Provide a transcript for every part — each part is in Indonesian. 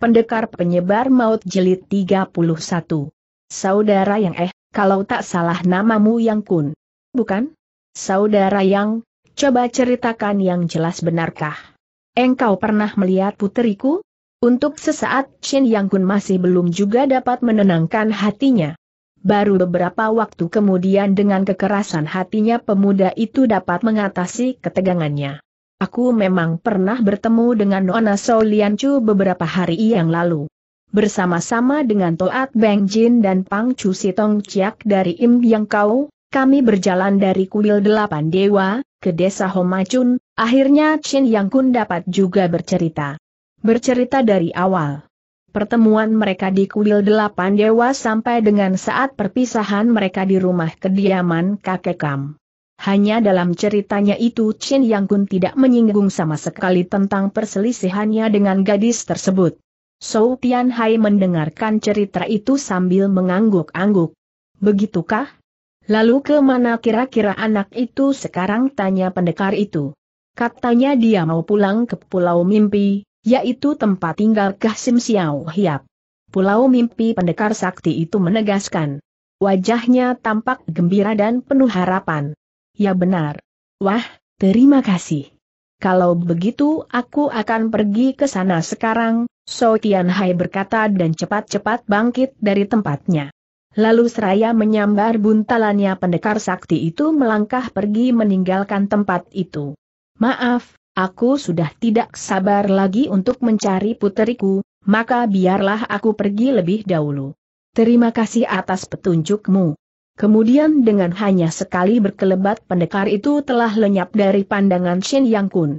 Pendekar Penyebar Maut Jelit 31. Saudara yang eh, kalau tak salah namamu yang kun. Bukan? Saudara yang, coba ceritakan yang jelas benarkah? Engkau pernah melihat puteriku? Untuk sesaat Chin Yang Kun masih belum juga dapat menenangkan hatinya. Baru beberapa waktu kemudian dengan kekerasan hatinya pemuda itu dapat mengatasi ketegangannya. Aku memang pernah bertemu dengan Nona Lian Chu beberapa hari yang lalu. Bersama-sama dengan Toat Beng Jin dan Pang Chu Sitong Chiak dari Im Yang Kau, kami berjalan dari kuil Delapan Dewa, ke desa Homacun, akhirnya Chin Yang Kun dapat juga bercerita. Bercerita dari awal. Pertemuan mereka di kuil Delapan Dewa sampai dengan saat perpisahan mereka di rumah kediaman kakek Kam. Hanya dalam ceritanya itu Chen Yang Kun tidak menyinggung sama sekali tentang perselisihannya dengan gadis tersebut. So Tian Hai mendengarkan cerita itu sambil mengangguk-angguk. Begitukah? Lalu ke mana kira-kira anak itu sekarang tanya pendekar itu. Katanya dia mau pulang ke Pulau Mimpi, yaitu tempat tinggal Kahsim Xiao Hiap. Pulau Mimpi pendekar sakti itu menegaskan. Wajahnya tampak gembira dan penuh harapan. Ya benar. Wah, terima kasih. Kalau begitu aku akan pergi ke sana sekarang, So Tian Hai berkata dan cepat-cepat bangkit dari tempatnya. Lalu seraya menyambar buntalannya pendekar sakti itu melangkah pergi meninggalkan tempat itu. Maaf, aku sudah tidak sabar lagi untuk mencari puteriku, maka biarlah aku pergi lebih dahulu. Terima kasih atas petunjukmu. Kemudian dengan hanya sekali berkelebat pendekar itu telah lenyap dari pandangan Shen Yang Kun.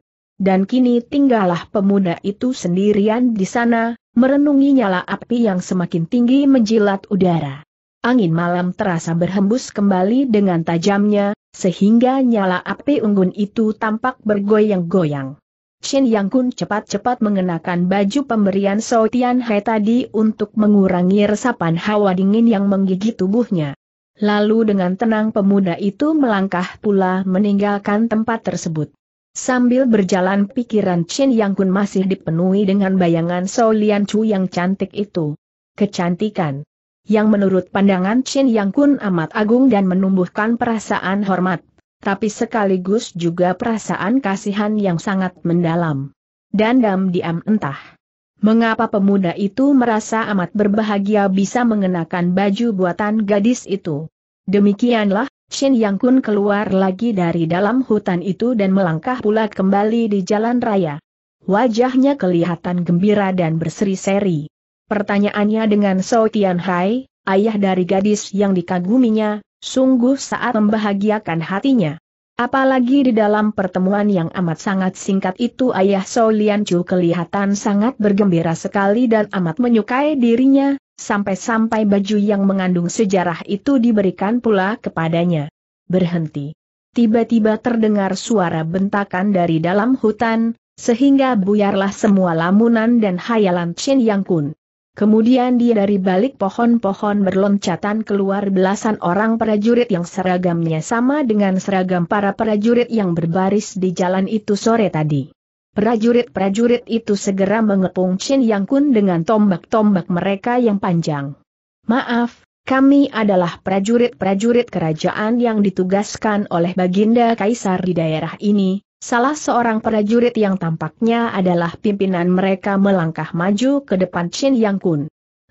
Dan kini tinggallah pemuda itu sendirian di sana, merenungi nyala api yang semakin tinggi menjilat udara. Angin malam terasa berhembus kembali dengan tajamnya, sehingga nyala api unggun itu tampak bergoyang-goyang. Shen Yang Kun cepat-cepat mengenakan baju pemberian Sotian Hai tadi untuk mengurangi resapan hawa dingin yang menggigit tubuhnya. Lalu dengan tenang pemuda itu melangkah pula meninggalkan tempat tersebut. Sambil berjalan pikiran Chin Yang Kun masih dipenuhi dengan bayangan Sou Lian Chu yang cantik itu. Kecantikan. Yang menurut pandangan Chin Yang Kun amat agung dan menumbuhkan perasaan hormat tapi sekaligus juga perasaan kasihan yang sangat mendalam. Dan dam diam entah. Mengapa pemuda itu merasa amat berbahagia bisa mengenakan baju buatan gadis itu? Demikianlah, Shen Yang Kun keluar lagi dari dalam hutan itu dan melangkah pula kembali di jalan raya. Wajahnya kelihatan gembira dan berseri-seri. Pertanyaannya dengan Sao Tian Hai, ayah dari gadis yang dikaguminya, sungguh saat membahagiakan hatinya. Apalagi di dalam pertemuan yang amat sangat singkat itu ayah Sao Lian Chu kelihatan sangat bergembira sekali dan amat menyukai dirinya, sampai-sampai baju yang mengandung sejarah itu diberikan pula kepadanya. Berhenti. Tiba-tiba terdengar suara bentakan dari dalam hutan, sehingga buyarlah semua lamunan dan hayalan Chin Yang Kun. Kemudian dia dari balik pohon-pohon berloncatan keluar belasan orang prajurit yang seragamnya sama dengan seragam para prajurit yang berbaris di jalan itu sore tadi. Prajurit-prajurit itu segera mengepung Chin Yang Kun dengan tombak-tombak mereka yang panjang. Maaf, kami adalah prajurit-prajurit kerajaan yang ditugaskan oleh Baginda Kaisar di daerah ini. Salah seorang prajurit yang tampaknya adalah pimpinan mereka melangkah maju ke depan Chin Yang Kun.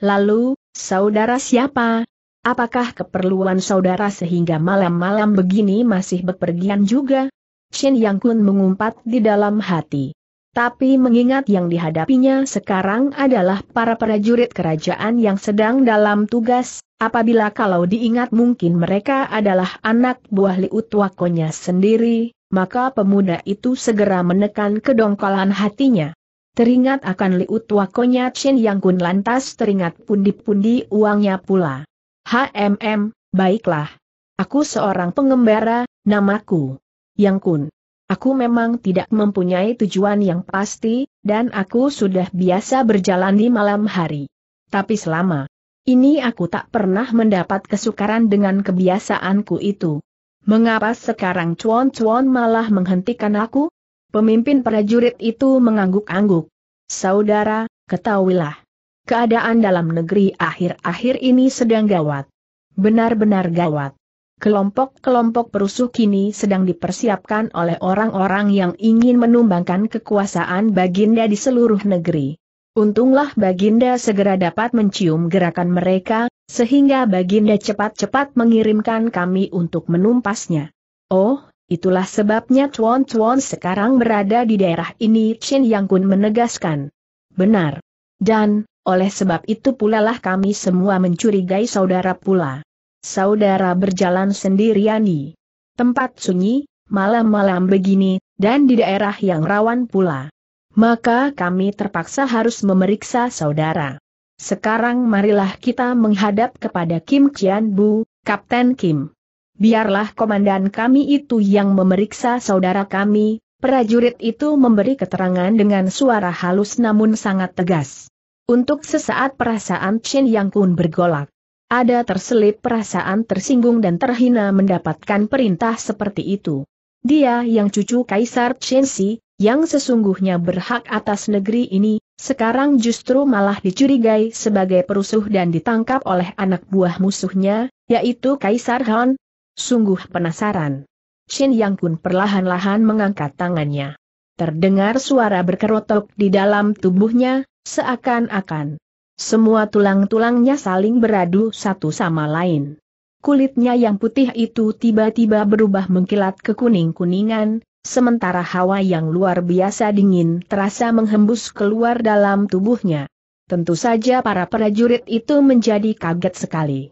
Lalu, saudara siapa? Apakah keperluan saudara sehingga malam-malam begini masih bepergian juga? Shin Yang Kun mengumpat di dalam hati. Tapi mengingat yang dihadapinya sekarang adalah para prajurit kerajaan yang sedang dalam tugas, apabila kalau diingat mungkin mereka adalah anak buah Liut Wakonya sendiri, maka pemuda itu segera menekan kedongkolan hatinya. Teringat akan Liut Wakonya Chen Yang Kun lantas teringat pundi-pundi uangnya pula. HMM, baiklah. Aku seorang pengembara, namaku yang Kun. Aku memang tidak mempunyai tujuan yang pasti, dan aku sudah biasa berjalan di malam hari. Tapi selama ini aku tak pernah mendapat kesukaran dengan kebiasaanku itu. Mengapa sekarang cuan-cuan malah menghentikan aku? Pemimpin prajurit itu mengangguk-angguk. Saudara, ketahuilah. Keadaan dalam negeri akhir-akhir ini sedang gawat. Benar-benar gawat. Kelompok-kelompok perusuh kini sedang dipersiapkan oleh orang-orang yang ingin menumbangkan kekuasaan Baginda di seluruh negeri. Untunglah Baginda segera dapat mencium gerakan mereka, sehingga Baginda cepat-cepat mengirimkan kami untuk menumpasnya. Oh, itulah sebabnya Tuan-Tuan sekarang berada di daerah ini Chin Yang Kun menegaskan. Benar. Dan, oleh sebab itu pula lah kami semua mencurigai saudara pula saudara berjalan sendirian di tempat sunyi, malam-malam begini, dan di daerah yang rawan pula. Maka kami terpaksa harus memeriksa saudara. Sekarang marilah kita menghadap kepada Kim Kian Bu, Kapten Kim. Biarlah komandan kami itu yang memeriksa saudara kami, prajurit itu memberi keterangan dengan suara halus namun sangat tegas. Untuk sesaat perasaan Chen Yang Kun bergolak. Ada terselip perasaan tersinggung dan terhina mendapatkan perintah seperti itu. Dia yang cucu Kaisar Chensi, yang sesungguhnya berhak atas negeri ini, sekarang justru malah dicurigai sebagai perusuh dan ditangkap oleh anak buah musuhnya, yaitu Kaisar Han. Sungguh penasaran. Chen Yang Kun perlahan-lahan mengangkat tangannya. Terdengar suara berkerotok di dalam tubuhnya, seakan-akan semua tulang-tulangnya saling beradu satu sama lain. Kulitnya yang putih itu tiba-tiba berubah mengkilat ke kuning-kuningan, sementara hawa yang luar biasa dingin terasa menghembus keluar dalam tubuhnya. Tentu saja para prajurit itu menjadi kaget sekali.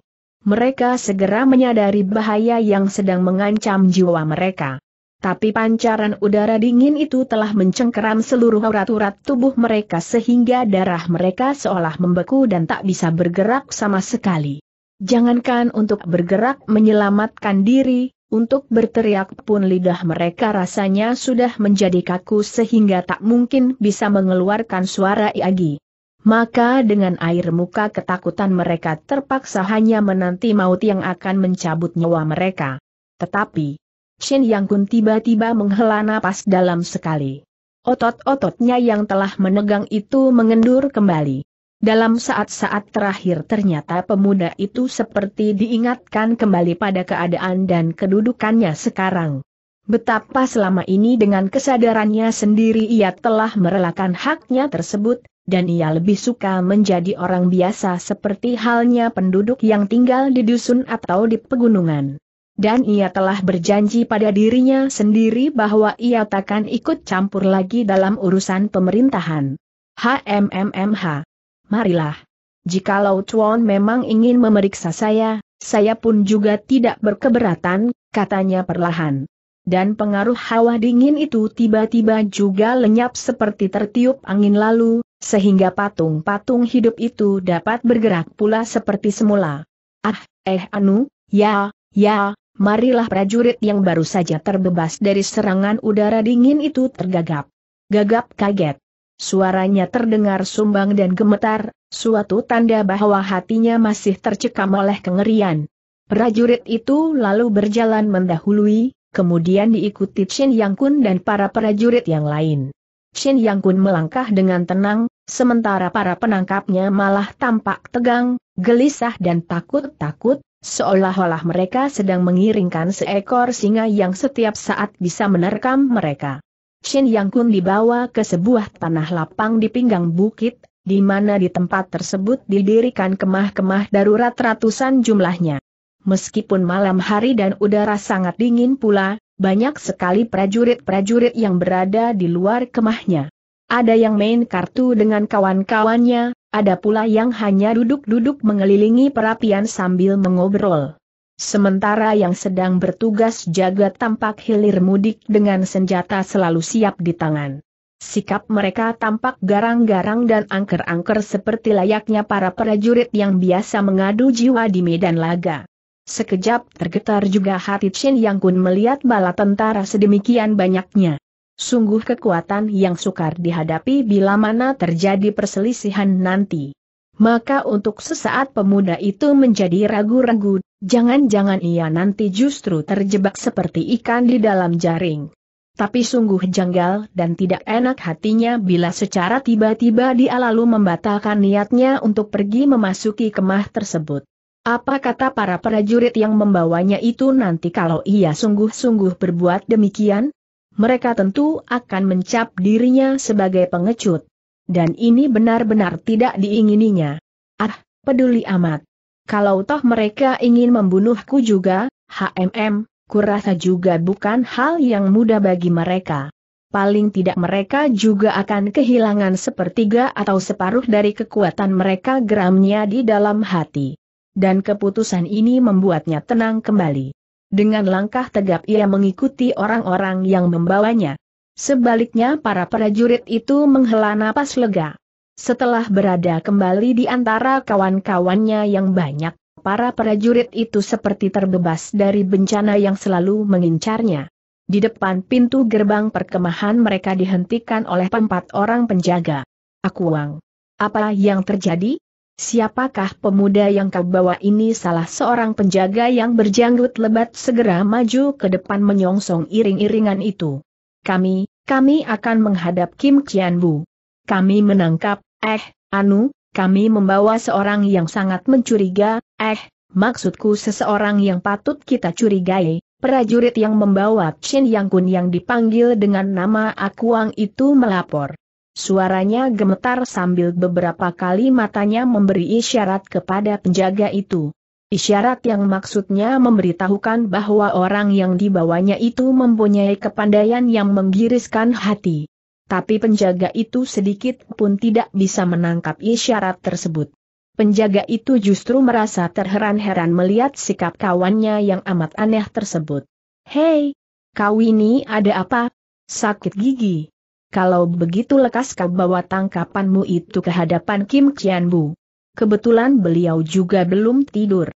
Mereka segera menyadari bahaya yang sedang mengancam jiwa mereka. Tapi pancaran udara dingin itu telah mencengkeram seluruh urat-urat tubuh mereka sehingga darah mereka seolah membeku dan tak bisa bergerak sama sekali. Jangankan untuk bergerak menyelamatkan diri, untuk berteriak pun lidah mereka rasanya sudah menjadi kaku sehingga tak mungkin bisa mengeluarkan suara lagi. Maka dengan air muka ketakutan mereka terpaksa hanya menanti maut yang akan mencabut nyawa mereka. Tetapi, Shen Yang Kun tiba-tiba menghela napas dalam sekali. Otot-ototnya yang telah menegang itu mengendur kembali. Dalam saat-saat terakhir ternyata pemuda itu seperti diingatkan kembali pada keadaan dan kedudukannya sekarang. Betapa selama ini dengan kesadarannya sendiri ia telah merelakan haknya tersebut, dan ia lebih suka menjadi orang biasa seperti halnya penduduk yang tinggal di dusun atau di pegunungan dan ia telah berjanji pada dirinya sendiri bahwa ia takkan ikut campur lagi dalam urusan pemerintahan. HMMMH. Marilah. Jikalau Tuan memang ingin memeriksa saya, saya pun juga tidak berkeberatan, katanya perlahan. Dan pengaruh hawa dingin itu tiba-tiba juga lenyap seperti tertiup angin lalu, sehingga patung-patung hidup itu dapat bergerak pula seperti semula. Ah, eh anu, ya, ya, marilah prajurit yang baru saja terbebas dari serangan udara dingin itu tergagap. Gagap kaget. Suaranya terdengar sumbang dan gemetar, suatu tanda bahwa hatinya masih tercekam oleh kengerian. Prajurit itu lalu berjalan mendahului, kemudian diikuti Shin Yang Kun dan para prajurit yang lain. Shin Yang Kun melangkah dengan tenang, sementara para penangkapnya malah tampak tegang, gelisah dan takut-takut, Seolah-olah mereka sedang mengiringkan seekor singa yang setiap saat bisa menerkam mereka. Shin Yang Kun dibawa ke sebuah tanah lapang di pinggang bukit, di mana di tempat tersebut didirikan kemah-kemah darurat ratusan jumlahnya. Meskipun malam hari dan udara sangat dingin pula, banyak sekali prajurit-prajurit yang berada di luar kemahnya. Ada yang main kartu dengan kawan-kawannya, ada pula yang hanya duduk-duduk mengelilingi perapian sambil mengobrol. Sementara yang sedang bertugas jaga tampak hilir mudik dengan senjata selalu siap di tangan. Sikap mereka tampak garang-garang dan angker-angker seperti layaknya para prajurit yang biasa mengadu jiwa di medan laga. Sekejap tergetar juga hati Chen Yang Kun melihat bala tentara sedemikian banyaknya. Sungguh kekuatan yang sukar dihadapi bila mana terjadi perselisihan nanti. Maka untuk sesaat pemuda itu menjadi ragu-ragu, jangan-jangan ia nanti justru terjebak seperti ikan di dalam jaring. Tapi sungguh janggal dan tidak enak hatinya bila secara tiba-tiba dia lalu membatalkan niatnya untuk pergi memasuki kemah tersebut. Apa kata para prajurit yang membawanya itu nanti kalau ia sungguh-sungguh berbuat demikian? mereka tentu akan mencap dirinya sebagai pengecut. Dan ini benar-benar tidak diingininya. Ah, peduli amat. Kalau toh mereka ingin membunuhku juga, HMM, kurasa juga bukan hal yang mudah bagi mereka. Paling tidak mereka juga akan kehilangan sepertiga atau separuh dari kekuatan mereka geramnya di dalam hati. Dan keputusan ini membuatnya tenang kembali. Dengan langkah tegap ia mengikuti orang-orang yang membawanya. Sebaliknya para prajurit itu menghela napas lega. Setelah berada kembali di antara kawan-kawannya yang banyak, para prajurit itu seperti terbebas dari bencana yang selalu mengincarnya. Di depan pintu gerbang perkemahan mereka dihentikan oleh empat orang penjaga. Akuang. Apa yang terjadi? Siapakah pemuda yang kau bawa ini salah seorang penjaga yang berjanggut lebat segera maju ke depan menyongsong iring-iringan itu. Kami, kami akan menghadap Kim Kian Bu. Kami menangkap, eh, Anu, kami membawa seorang yang sangat mencuriga, eh, maksudku seseorang yang patut kita curigai, prajurit yang membawa Chen Yang Kun yang dipanggil dengan nama Akuang itu melapor. Suaranya gemetar sambil beberapa kali matanya memberi isyarat kepada penjaga itu. Isyarat yang maksudnya memberitahukan bahwa orang yang dibawanya itu mempunyai kepandaian yang menggiriskan hati. Tapi penjaga itu sedikit pun tidak bisa menangkap isyarat tersebut. Penjaga itu justru merasa terheran-heran melihat sikap kawannya yang amat aneh tersebut. Hei, kau ini ada apa? Sakit gigi kalau begitu lekas kau bawa tangkapanmu itu ke hadapan Kim Kian Bu. Kebetulan beliau juga belum tidur.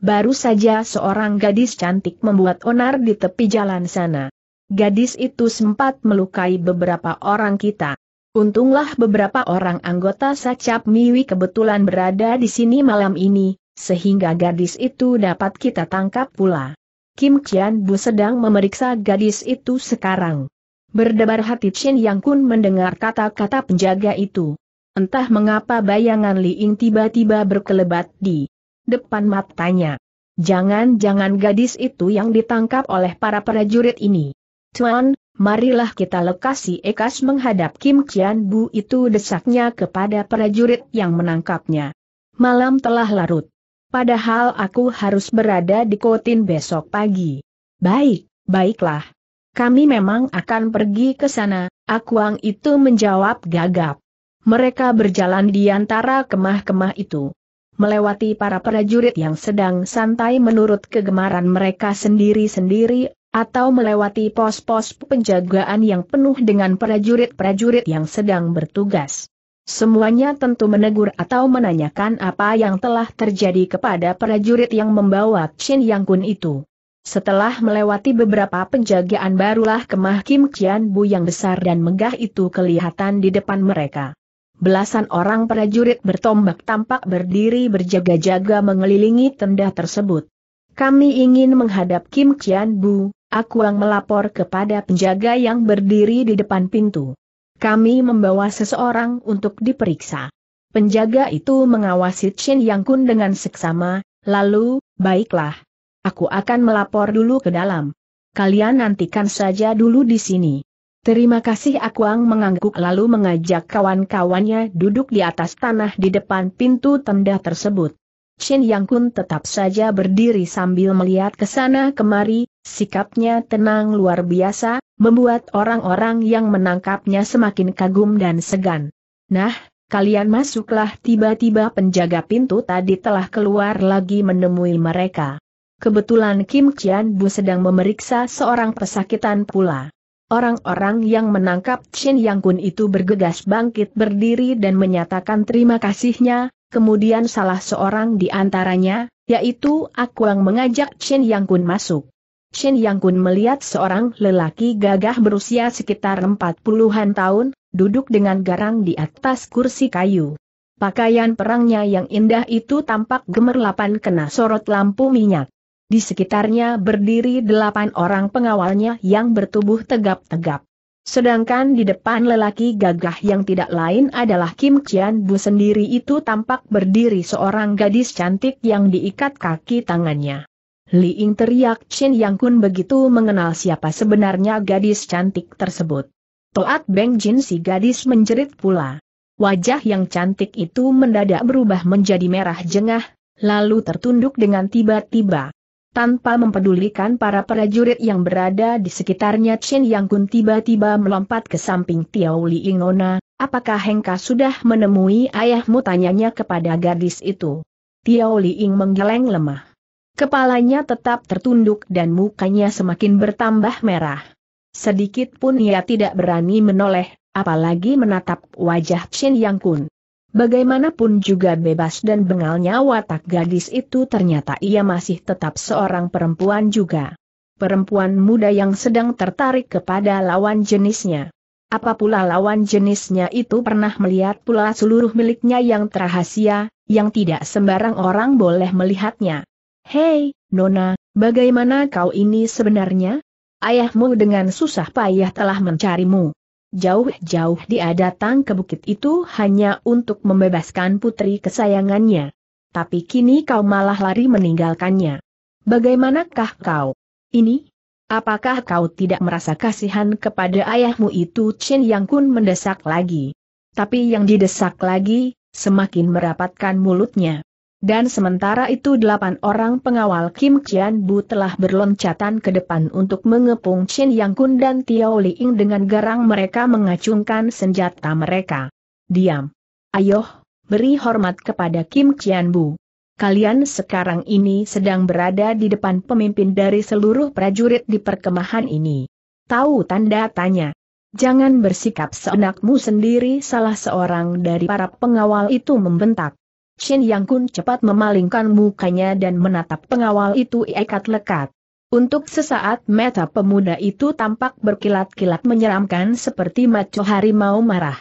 Baru saja seorang gadis cantik membuat onar di tepi jalan sana. Gadis itu sempat melukai beberapa orang kita. Untunglah beberapa orang anggota Sacap Miwi kebetulan berada di sini malam ini, sehingga gadis itu dapat kita tangkap pula. Kim Kian Bu sedang memeriksa gadis itu sekarang. Berdebar hati Chen Yang Kun mendengar kata-kata penjaga itu. Entah mengapa bayangan Li Ying tiba-tiba berkelebat di depan matanya. Jangan-jangan gadis itu yang ditangkap oleh para prajurit ini. Tuan, marilah kita lekasi ekas menghadap Kim Chian Bu itu desaknya kepada prajurit yang menangkapnya. Malam telah larut. Padahal aku harus berada di Kotin besok pagi. Baik, baiklah kami memang akan pergi ke sana, Akuang itu menjawab gagap. Mereka berjalan di antara kemah-kemah itu. Melewati para prajurit yang sedang santai menurut kegemaran mereka sendiri-sendiri, atau melewati pos-pos penjagaan yang penuh dengan prajurit-prajurit yang sedang bertugas. Semuanya tentu menegur atau menanyakan apa yang telah terjadi kepada prajurit yang membawa Chin Yang Kun itu. Setelah melewati beberapa penjagaan barulah kemah Kim Kian Bu yang besar dan megah itu kelihatan di depan mereka. Belasan orang prajurit bertombak tampak berdiri berjaga-jaga mengelilingi tenda tersebut. Kami ingin menghadap Kim Kian Bu, aku yang melapor kepada penjaga yang berdiri di depan pintu. Kami membawa seseorang untuk diperiksa. Penjaga itu mengawasi Chen Yang Kun dengan seksama, lalu, baiklah, Aku akan melapor dulu ke dalam. Kalian nantikan saja dulu di sini. Terima kasih Akuang mengangguk lalu mengajak kawan-kawannya duduk di atas tanah di depan pintu tenda tersebut. Chin Yang Kun tetap saja berdiri sambil melihat ke sana kemari, sikapnya tenang luar biasa, membuat orang-orang yang menangkapnya semakin kagum dan segan. Nah, kalian masuklah tiba-tiba penjaga pintu tadi telah keluar lagi menemui mereka. Kebetulan Kim Chian Bu sedang memeriksa seorang pesakitan pula. Orang-orang yang menangkap Chin Yang Kun itu bergegas bangkit berdiri dan menyatakan terima kasihnya, kemudian salah seorang di antaranya, yaitu aku yang mengajak Chin Yang Kun masuk. Shen Yang Kun melihat seorang lelaki gagah berusia sekitar 40-an tahun, duduk dengan garang di atas kursi kayu. Pakaian perangnya yang indah itu tampak gemerlapan kena sorot lampu minyak. Di sekitarnya berdiri delapan orang pengawalnya yang bertubuh tegap-tegap. Sedangkan di depan lelaki gagah yang tidak lain adalah Kim Kian Bu sendiri itu tampak berdiri seorang gadis cantik yang diikat kaki tangannya. Li Ying teriak Chin Yang Kun begitu mengenal siapa sebenarnya gadis cantik tersebut. Toat Beng Jin si gadis menjerit pula. Wajah yang cantik itu mendadak berubah menjadi merah jengah, lalu tertunduk dengan tiba-tiba. Tanpa mempedulikan para prajurit yang berada di sekitarnya Chen Yang Kun tiba-tiba melompat ke samping Tiao Li Ingona, apakah Hengka sudah menemui ayahmu tanyanya kepada gadis itu. Tiao Li Ing menggeleng lemah. Kepalanya tetap tertunduk dan mukanya semakin bertambah merah. Sedikit pun ia tidak berani menoleh, apalagi menatap wajah Chen Yang Kun. Bagaimanapun juga bebas dan bengalnya watak gadis itu ternyata ia masih tetap seorang perempuan juga. Perempuan muda yang sedang tertarik kepada lawan jenisnya. Apa pula lawan jenisnya itu pernah melihat pula seluruh miliknya yang terahasia, yang tidak sembarang orang boleh melihatnya. Hei, Nona, bagaimana kau ini sebenarnya? Ayahmu dengan susah payah telah mencarimu. Jauh-jauh dia datang ke bukit itu hanya untuk membebaskan putri kesayangannya. Tapi kini kau malah lari meninggalkannya. Bagaimanakah kau? Ini? Apakah kau tidak merasa kasihan kepada ayahmu itu Chen Yang Kun mendesak lagi? Tapi yang didesak lagi, semakin merapatkan mulutnya. Dan sementara itu delapan orang pengawal Kim Chian Bu telah berloncatan ke depan untuk mengepung Chen Yang Kun dan Tiao Li Ying dengan garang mereka mengacungkan senjata mereka. Diam. Ayoh, beri hormat kepada Kim Chian Bu. Kalian sekarang ini sedang berada di depan pemimpin dari seluruh prajurit di perkemahan ini. Tahu tanda tanya. Jangan bersikap seenakmu sendiri salah seorang dari para pengawal itu membentak. Shin Yang Kun cepat memalingkan mukanya dan menatap pengawal itu ikat lekat. Untuk sesaat mata pemuda itu tampak berkilat-kilat menyeramkan seperti maco harimau marah.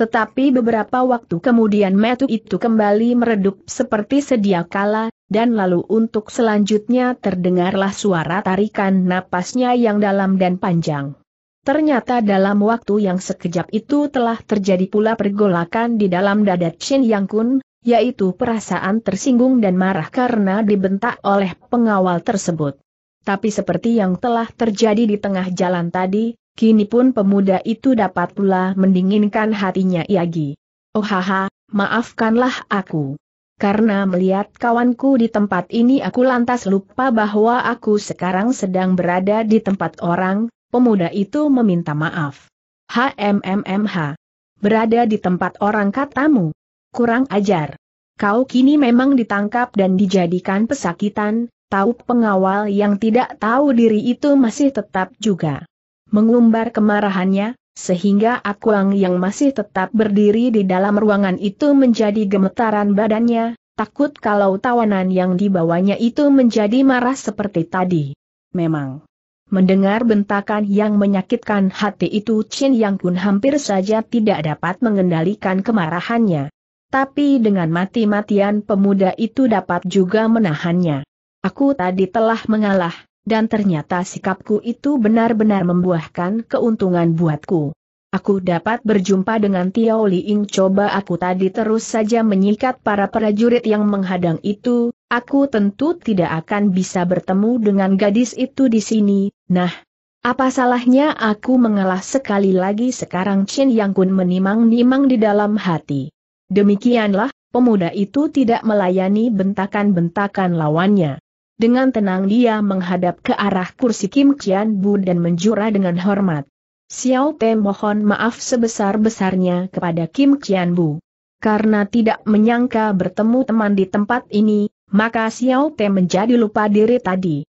Tetapi beberapa waktu kemudian metu itu kembali meredup seperti sedia kala, dan lalu untuk selanjutnya terdengarlah suara tarikan napasnya yang dalam dan panjang. Ternyata dalam waktu yang sekejap itu telah terjadi pula pergolakan di dalam dada Chen Yang Kun, yaitu perasaan tersinggung dan marah karena dibentak oleh pengawal tersebut. Tapi seperti yang telah terjadi di tengah jalan tadi, kini pun pemuda itu dapat pula mendinginkan hatinya Iagi. Oh haha, maafkanlah aku. Karena melihat kawanku di tempat ini aku lantas lupa bahwa aku sekarang sedang berada di tempat orang, pemuda itu meminta maaf. HMMMH. Berada di tempat orang katamu kurang ajar. Kau kini memang ditangkap dan dijadikan pesakitan, tahu pengawal yang tidak tahu diri itu masih tetap juga mengumbar kemarahannya, sehingga Akuang yang masih tetap berdiri di dalam ruangan itu menjadi gemetaran badannya, takut kalau tawanan yang dibawanya itu menjadi marah seperti tadi. Memang. Mendengar bentakan yang menyakitkan hati itu Chen Yang Kun hampir saja tidak dapat mengendalikan kemarahannya tapi dengan mati-matian pemuda itu dapat juga menahannya. Aku tadi telah mengalah, dan ternyata sikapku itu benar-benar membuahkan keuntungan buatku. Aku dapat berjumpa dengan Tiao Liing coba aku tadi terus saja menyikat para prajurit yang menghadang itu, aku tentu tidak akan bisa bertemu dengan gadis itu di sini, nah. Apa salahnya aku mengalah sekali lagi sekarang Chen Yang Kun menimang-nimang di dalam hati. Demikianlah, pemuda itu tidak melayani bentakan-bentakan lawannya. Dengan tenang dia menghadap ke arah kursi Kim Kian Bu dan menjura dengan hormat. Xiao Te mohon maaf sebesar-besarnya kepada Kim Kian Bu. Karena tidak menyangka bertemu teman di tempat ini, maka Xiao Te menjadi lupa diri tadi.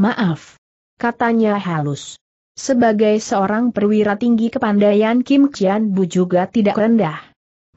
Maaf. Katanya halus. Sebagai seorang perwira tinggi kepandaian Kim Kian Bu juga tidak rendah.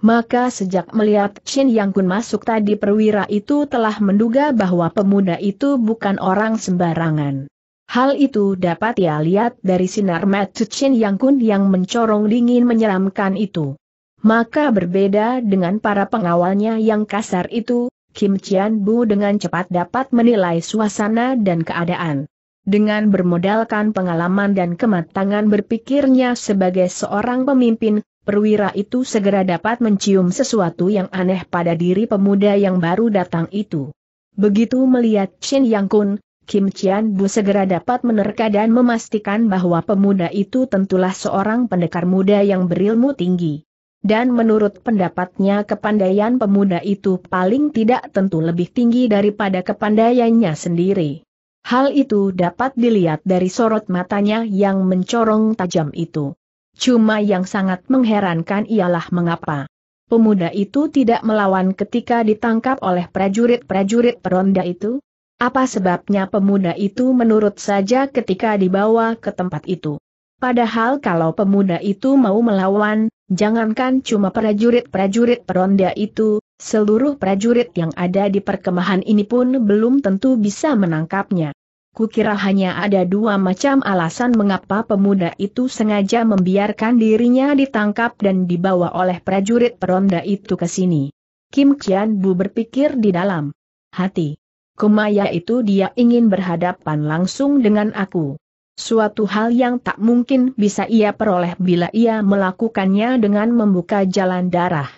Maka sejak melihat Shin Yang Kun masuk tadi perwira itu telah menduga bahwa pemuda itu bukan orang sembarangan. Hal itu dapat ia lihat dari sinar mata Shin Yang Kun yang mencorong dingin menyeramkan itu. Maka berbeda dengan para pengawalnya yang kasar itu, Kim Chian Bu dengan cepat dapat menilai suasana dan keadaan. Dengan bermodalkan pengalaman dan kematangan berpikirnya sebagai seorang pemimpin, perwira itu segera dapat mencium sesuatu yang aneh pada diri pemuda yang baru datang itu. Begitu melihat Shin Yang Kun, Kim Chian Bu segera dapat menerka dan memastikan bahwa pemuda itu tentulah seorang pendekar muda yang berilmu tinggi. Dan menurut pendapatnya kepandaian pemuda itu paling tidak tentu lebih tinggi daripada kepandaiannya sendiri. Hal itu dapat dilihat dari sorot matanya yang mencorong tajam itu. Cuma yang sangat mengherankan ialah mengapa pemuda itu tidak melawan ketika ditangkap oleh prajurit-prajurit peronda itu? Apa sebabnya pemuda itu menurut saja ketika dibawa ke tempat itu? Padahal kalau pemuda itu mau melawan, jangankan cuma prajurit-prajurit peronda itu, seluruh prajurit yang ada di perkemahan ini pun belum tentu bisa menangkapnya. Kukira hanya ada dua macam alasan mengapa pemuda itu sengaja membiarkan dirinya ditangkap dan dibawa oleh prajurit peronda itu ke sini. Kim Kian Bu berpikir di dalam hati. Kumaya itu dia ingin berhadapan langsung dengan aku. Suatu hal yang tak mungkin bisa ia peroleh bila ia melakukannya dengan membuka jalan darah.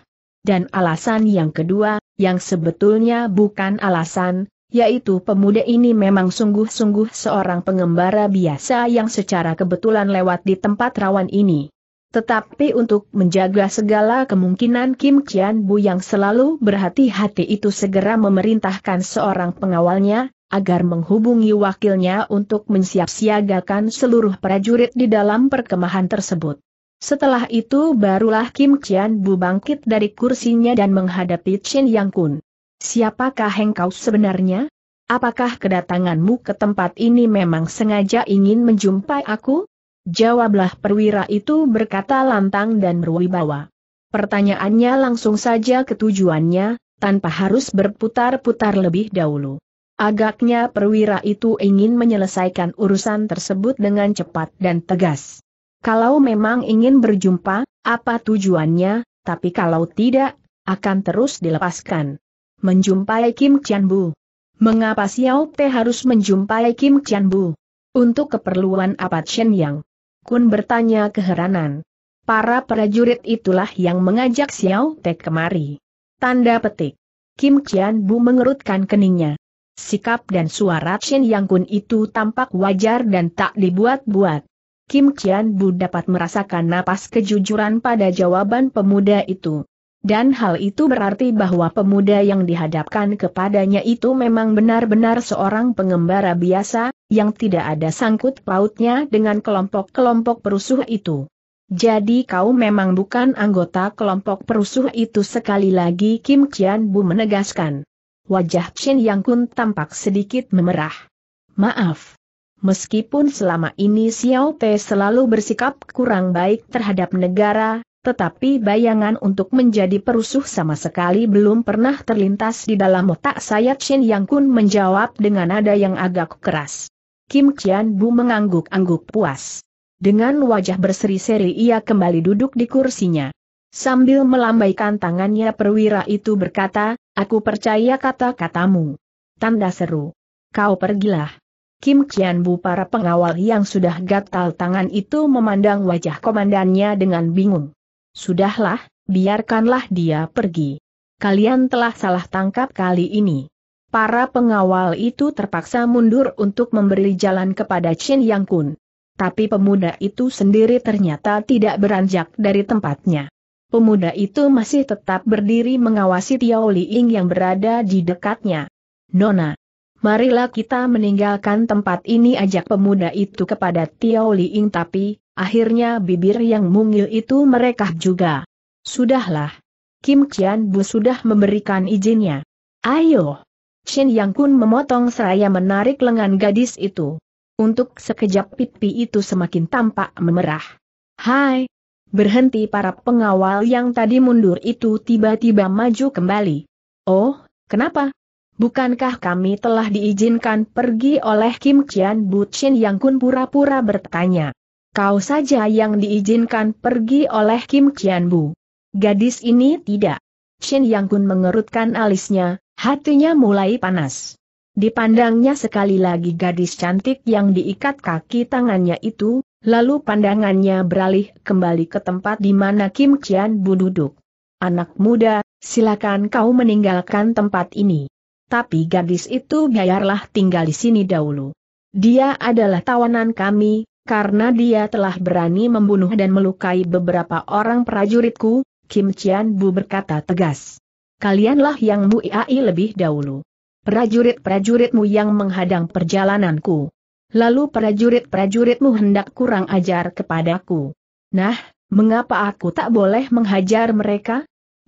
Dan alasan yang kedua, yang sebetulnya bukan alasan, yaitu pemuda ini memang sungguh-sungguh seorang pengembara biasa yang secara kebetulan lewat di tempat rawan ini. Tetapi untuk menjaga segala kemungkinan Kim Kian Bu yang selalu berhati-hati itu segera memerintahkan seorang pengawalnya, agar menghubungi wakilnya untuk mensiap-siagakan seluruh prajurit di dalam perkemahan tersebut. Setelah itu barulah Kim Kian Bu bangkit dari kursinya dan menghadapi Chen Yang Kun. Siapakah hengkau sebenarnya? Apakah kedatanganmu ke tempat ini memang sengaja ingin menjumpai aku? Jawablah perwira itu berkata lantang dan berwibawa. Pertanyaannya langsung saja ke tujuannya, tanpa harus berputar-putar lebih dahulu. Agaknya perwira itu ingin menyelesaikan urusan tersebut dengan cepat dan tegas. Kalau memang ingin berjumpa, apa tujuannya, tapi kalau tidak, akan terus dilepaskan menjumpai Kim Chan Bu. Mengapa Xiao Te harus menjumpai Kim Chan Bu? Untuk keperluan apa Chen Yang? Kun bertanya keheranan. Para prajurit itulah yang mengajak Xiao Te kemari. Tanda petik. Kim Chan Bu mengerutkan keningnya. Sikap dan suara Chen Yang Kun itu tampak wajar dan tak dibuat-buat. Kim Chan Bu dapat merasakan napas kejujuran pada jawaban pemuda itu. Dan hal itu berarti bahwa pemuda yang dihadapkan kepadanya itu memang benar-benar seorang pengembara biasa, yang tidak ada sangkut pautnya dengan kelompok-kelompok perusuh itu. Jadi kau memang bukan anggota kelompok perusuh itu sekali lagi Kim Kian Bu menegaskan. Wajah Chen Yang Kun tampak sedikit memerah. Maaf. Meskipun selama ini Xiao Te selalu bersikap kurang baik terhadap negara, tetapi bayangan untuk menjadi perusuh sama sekali belum pernah terlintas di dalam otak saya Chin Yang Kun menjawab dengan nada yang agak keras. Kim Kian Bu mengangguk-angguk puas. Dengan wajah berseri-seri ia kembali duduk di kursinya. Sambil melambaikan tangannya perwira itu berkata, aku percaya kata-katamu. Tanda seru. Kau pergilah. Kim Kian Bu para pengawal yang sudah gatal tangan itu memandang wajah komandannya dengan bingung. Sudahlah, biarkanlah dia pergi. Kalian telah salah tangkap kali ini. Para pengawal itu terpaksa mundur untuk memberi jalan kepada Chen Yang Kun. Tapi pemuda itu sendiri ternyata tidak beranjak dari tempatnya. Pemuda itu masih tetap berdiri mengawasi Tiao Ying yang berada di dekatnya. Nona, marilah kita meninggalkan tempat ini ajak pemuda itu kepada Tiao Ying tapi, Akhirnya bibir yang mungil itu merekah juga. Sudahlah. Kim Qian Bu sudah memberikan izinnya. Ayo. Shin Yang Kun memotong seraya menarik lengan gadis itu. Untuk sekejap pipi itu semakin tampak memerah. Hai. Berhenti para pengawal yang tadi mundur itu tiba-tiba maju kembali. Oh, kenapa? Bukankah kami telah diizinkan pergi oleh Kim Qian Bu Shin Yang Kun pura-pura bertanya. Kau saja yang diizinkan pergi oleh Kim Kian Bu. Gadis ini tidak. Shin Yang Kun mengerutkan alisnya, hatinya mulai panas. Dipandangnya sekali lagi gadis cantik yang diikat kaki tangannya itu, lalu pandangannya beralih kembali ke tempat di mana Kim Kian Bu duduk. Anak muda, silakan kau meninggalkan tempat ini. Tapi gadis itu biarlah tinggal di sini dahulu. Dia adalah tawanan kami, karena dia telah berani membunuh dan melukai beberapa orang prajuritku, Kim Chian Bu berkata tegas. Kalianlah yang muiai lebih dahulu. Prajurit-prajuritmu yang menghadang perjalananku. Lalu prajurit-prajuritmu hendak kurang ajar kepadaku. Nah, mengapa aku tak boleh menghajar mereka?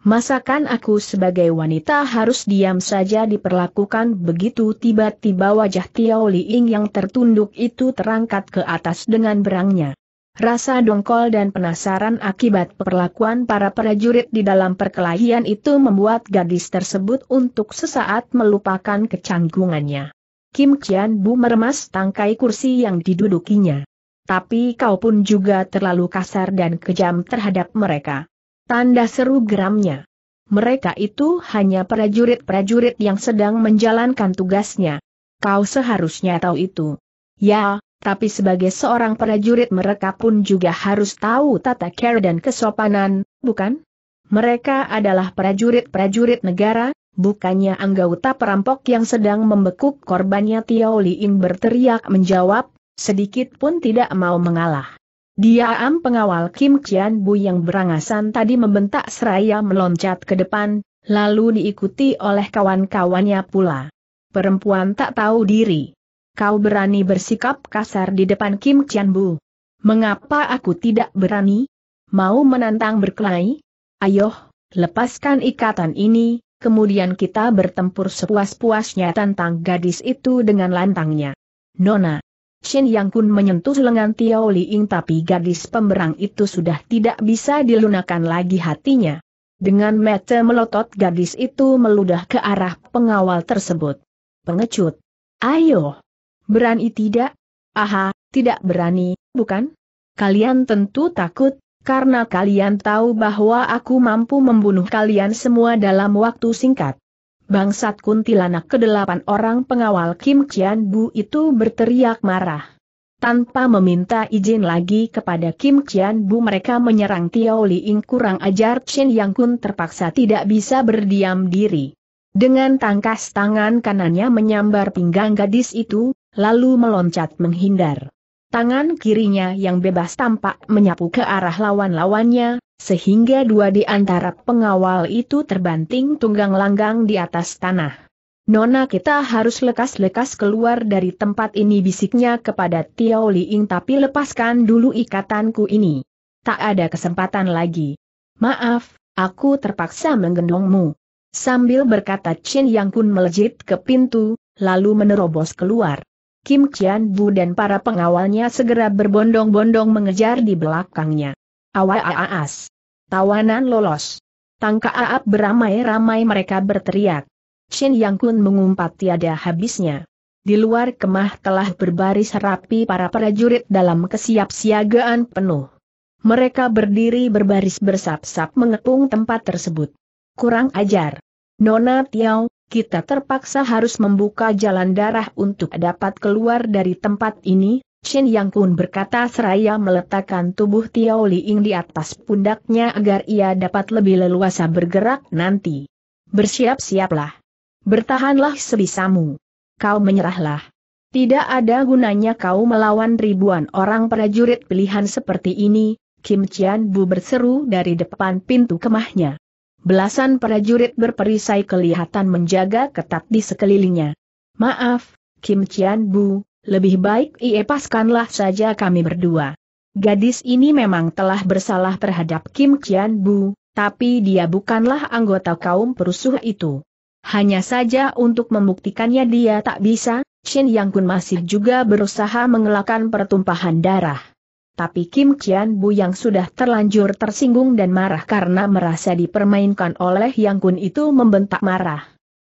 Masakan aku sebagai wanita harus diam saja diperlakukan begitu tiba-tiba wajah Tiao Ying yang tertunduk itu terangkat ke atas dengan berangnya. Rasa dongkol dan penasaran akibat perlakuan para prajurit di dalam perkelahian itu membuat gadis tersebut untuk sesaat melupakan kecanggungannya. Kim Kian Bu meremas tangkai kursi yang didudukinya. Tapi kau pun juga terlalu kasar dan kejam terhadap mereka. Tanda seru geramnya. Mereka itu hanya prajurit-prajurit yang sedang menjalankan tugasnya. Kau seharusnya tahu itu. Ya, tapi sebagai seorang prajurit mereka pun juga harus tahu tata cara dan kesopanan, bukan? Mereka adalah prajurit-prajurit negara, bukannya anggota perampok yang sedang membekuk korbannya Tiao berteriak menjawab, sedikit pun tidak mau mengalah. Dia am pengawal Kim Kian Bu yang berangasan tadi membentak seraya meloncat ke depan, lalu diikuti oleh kawan-kawannya pula. Perempuan tak tahu diri. Kau berani bersikap kasar di depan Kim Kian Bu. Mengapa aku tidak berani? Mau menantang berkelahi? Ayoh, lepaskan ikatan ini, kemudian kita bertempur sepuas-puasnya tentang gadis itu dengan lantangnya. Nona, Shin Yang Kun menyentuh lengan Tiao Ying tapi gadis pemberang itu sudah tidak bisa dilunakan lagi hatinya. Dengan mata melotot gadis itu meludah ke arah pengawal tersebut. Pengecut. Ayo. Berani tidak? Aha, tidak berani, bukan? Kalian tentu takut, karena kalian tahu bahwa aku mampu membunuh kalian semua dalam waktu singkat bangsat kuntilanak kedelapan orang pengawal Kim Chian Bu itu berteriak marah. Tanpa meminta izin lagi kepada Kim Chian Bu mereka menyerang Tiao Ing kurang ajar Chen Yang Kun terpaksa tidak bisa berdiam diri. Dengan tangkas tangan kanannya menyambar pinggang gadis itu, lalu meloncat menghindar. Tangan kirinya yang bebas tampak menyapu ke arah lawan-lawannya, sehingga dua di antara pengawal itu terbanting tunggang langgang di atas tanah. Nona kita harus lekas-lekas keluar dari tempat ini bisiknya kepada Tiao Liing tapi lepaskan dulu ikatanku ini. Tak ada kesempatan lagi. Maaf, aku terpaksa menggendongmu. Sambil berkata Chin Yang Kun melejit ke pintu, lalu menerobos keluar. Kim Qian Bu dan para pengawalnya segera berbondong-bondong mengejar di belakangnya. Awa iya, iya. aas. Tawanan lolos. Tangka aap beramai-ramai mereka berteriak. Chin Yang Kun mengumpat tiada habisnya. Di luar kemah telah berbaris rapi para prajurit dalam kesiapsiagaan penuh. Mereka berdiri berbaris bersap-sap mengepung tempat tersebut. Kurang ajar. Nona Tiao, kita terpaksa harus membuka jalan darah untuk dapat keluar dari tempat ini, Chin Yang Kun berkata seraya meletakkan tubuh Tiao Ying di atas pundaknya agar ia dapat lebih leluasa bergerak nanti. Bersiap-siaplah. Bertahanlah sebisamu. Kau menyerahlah. Tidak ada gunanya kau melawan ribuan orang prajurit pilihan seperti ini, Kim Chian Bu berseru dari depan pintu kemahnya. Belasan prajurit berperisai kelihatan menjaga ketat di sekelilingnya. Maaf, Kim Chian Bu, lebih baik iepaskanlah saja kami berdua. Gadis ini memang telah bersalah terhadap Kim Kian Bu, tapi dia bukanlah anggota kaum perusuh itu. Hanya saja untuk membuktikannya dia tak bisa, Shin Yang Kun masih juga berusaha mengelakkan pertumpahan darah. Tapi Kim Kian Bu yang sudah terlanjur tersinggung dan marah karena merasa dipermainkan oleh Yang Kun itu membentak marah.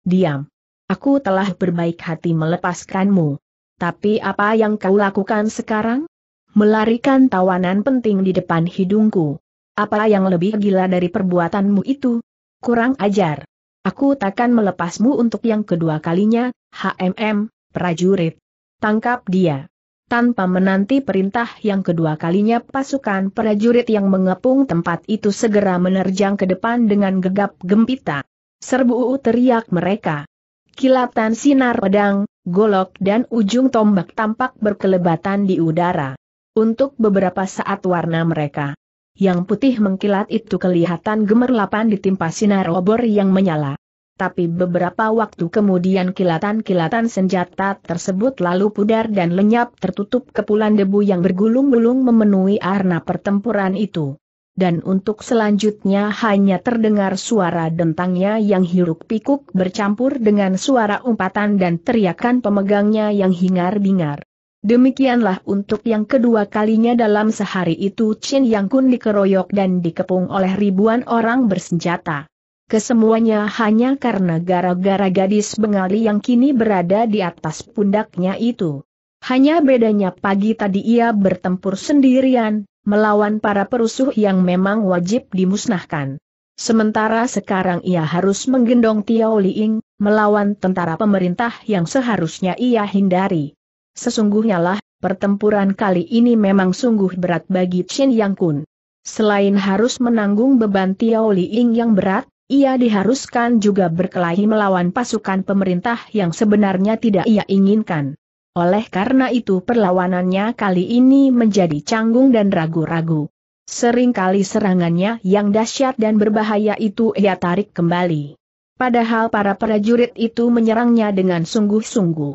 Diam. Aku telah berbaik hati melepaskanmu. Tapi apa yang kau lakukan sekarang? Melarikan tawanan penting di depan hidungku. Apa yang lebih gila dari perbuatanmu itu? Kurang ajar. Aku takkan melepasmu untuk yang kedua kalinya, HMM, prajurit. Tangkap dia. Tanpa menanti perintah yang kedua kalinya pasukan prajurit yang mengepung tempat itu segera menerjang ke depan dengan gegap gempita. Serbu teriak mereka. Kilatan sinar pedang, golok dan ujung tombak tampak berkelebatan di udara. Untuk beberapa saat warna mereka yang putih mengkilat itu kelihatan gemerlapan ditimpa sinar obor yang menyala. Tapi beberapa waktu kemudian kilatan-kilatan senjata tersebut lalu pudar dan lenyap tertutup kepulan debu yang bergulung-gulung memenuhi arena pertempuran itu dan untuk selanjutnya hanya terdengar suara dentangnya yang hiruk-pikuk bercampur dengan suara umpatan dan teriakan pemegangnya yang hingar-bingar. Demikianlah untuk yang kedua kalinya dalam sehari itu Chen Yang Kun dikeroyok dan dikepung oleh ribuan orang bersenjata. Kesemuanya hanya karena gara-gara gadis bengali yang kini berada di atas pundaknya itu. Hanya bedanya pagi tadi ia bertempur sendirian, melawan para perusuh yang memang wajib dimusnahkan. Sementara sekarang ia harus menggendong Tiao Liing, melawan tentara pemerintah yang seharusnya ia hindari. Sesungguhnya lah, pertempuran kali ini memang sungguh berat bagi Chin Yang Kun. Selain harus menanggung beban Tiao Liing yang berat, ia diharuskan juga berkelahi melawan pasukan pemerintah yang sebenarnya tidak ia inginkan. Oleh karena itu perlawanannya kali ini menjadi canggung dan ragu-ragu. Seringkali serangannya yang dahsyat dan berbahaya itu ia tarik kembali. Padahal para prajurit itu menyerangnya dengan sungguh-sungguh.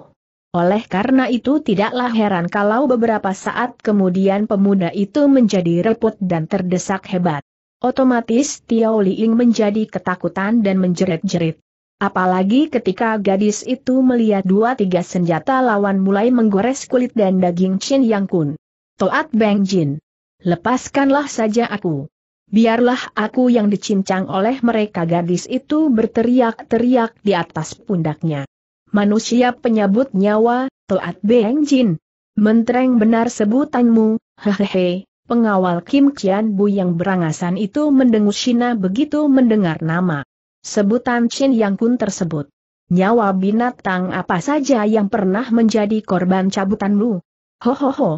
Oleh karena itu tidaklah heran kalau beberapa saat kemudian pemuda itu menjadi repot dan terdesak hebat. Otomatis Tiao Liing menjadi ketakutan dan menjerit-jerit. Apalagi ketika gadis itu melihat dua-tiga senjata lawan mulai menggores kulit dan daging Chin Yang Kun. Toat Bang Jin. Lepaskanlah saja aku. Biarlah aku yang dicincang oleh mereka gadis itu berteriak-teriak di atas pundaknya. Manusia penyabut nyawa, Toat Bang Jin. Mentereng benar sebutanmu, hehehe. Pengawal Kim Kian Bu yang berangasan itu mendengus Shina begitu mendengar nama. Sebutan Chin Yang Kun tersebut. Nyawa binatang apa saja yang pernah menjadi korban cabutanmu? ho.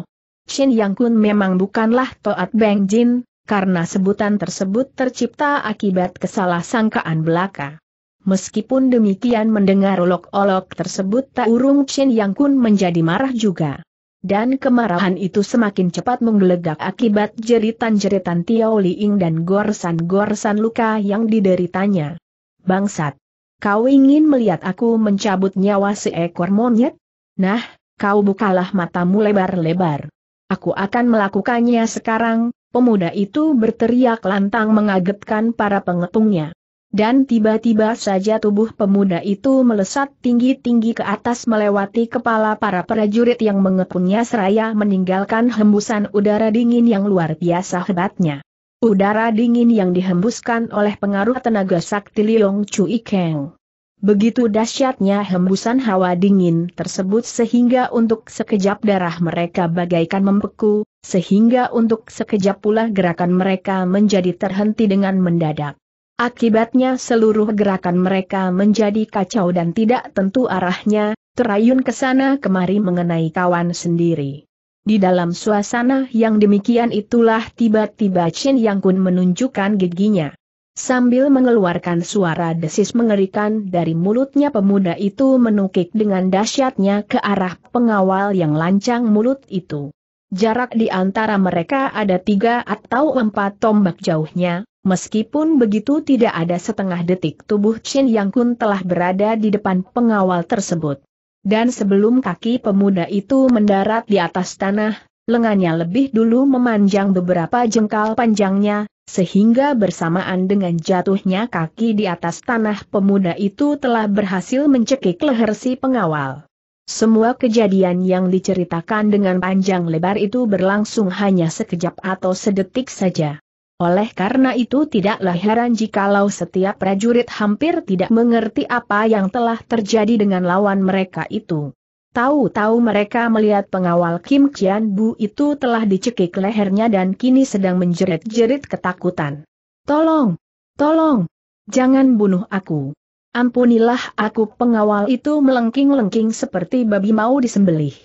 Chin Yang Kun memang bukanlah Toat Beng Jin, karena sebutan tersebut tercipta akibat kesalahsangkaan belaka. Meskipun demikian mendengar olok-olok tersebut tak urung Chin Yang Kun menjadi marah juga. Dan kemarahan itu semakin cepat menggelegak akibat jeritan-jeritan Tiao Liing dan gorsan-gorsan luka yang dideritanya bangsat. Kau ingin melihat aku mencabut nyawa seekor monyet? Nah, kau bukalah matamu lebar-lebar. Aku akan melakukannya sekarang, pemuda itu berteriak lantang mengagetkan para pengepungnya. Dan tiba-tiba saja tubuh pemuda itu melesat tinggi-tinggi ke atas melewati kepala para prajurit yang mengepungnya seraya meninggalkan hembusan udara dingin yang luar biasa hebatnya. Udara dingin yang dihembuskan oleh pengaruh tenaga sakti Liong Chu Ikeng Begitu dahsyatnya hembusan hawa dingin tersebut sehingga untuk sekejap darah mereka bagaikan membeku, sehingga untuk sekejap pula gerakan mereka menjadi terhenti dengan mendadak. Akibatnya seluruh gerakan mereka menjadi kacau dan tidak tentu arahnya, terayun ke sana kemari mengenai kawan sendiri. Di dalam suasana yang demikian itulah tiba-tiba Chen Yang Kun menunjukkan giginya. Sambil mengeluarkan suara desis mengerikan dari mulutnya pemuda itu menukik dengan dahsyatnya ke arah pengawal yang lancang mulut itu. Jarak di antara mereka ada tiga atau empat tombak jauhnya, meskipun begitu tidak ada setengah detik tubuh Chen Yang Kun telah berada di depan pengawal tersebut dan sebelum kaki pemuda itu mendarat di atas tanah, lengannya lebih dulu memanjang beberapa jengkal panjangnya, sehingga bersamaan dengan jatuhnya kaki di atas tanah pemuda itu telah berhasil mencekik leher si pengawal. Semua kejadian yang diceritakan dengan panjang lebar itu berlangsung hanya sekejap atau sedetik saja. Oleh karena itu tidaklah heran jikalau setiap prajurit hampir tidak mengerti apa yang telah terjadi dengan lawan mereka itu. Tahu-tahu mereka melihat pengawal Kim Kian Bu itu telah dicekik lehernya dan kini sedang menjerit-jerit ketakutan. Tolong! Tolong! Jangan bunuh aku! Ampunilah aku pengawal itu melengking-lengking seperti babi mau disembelih.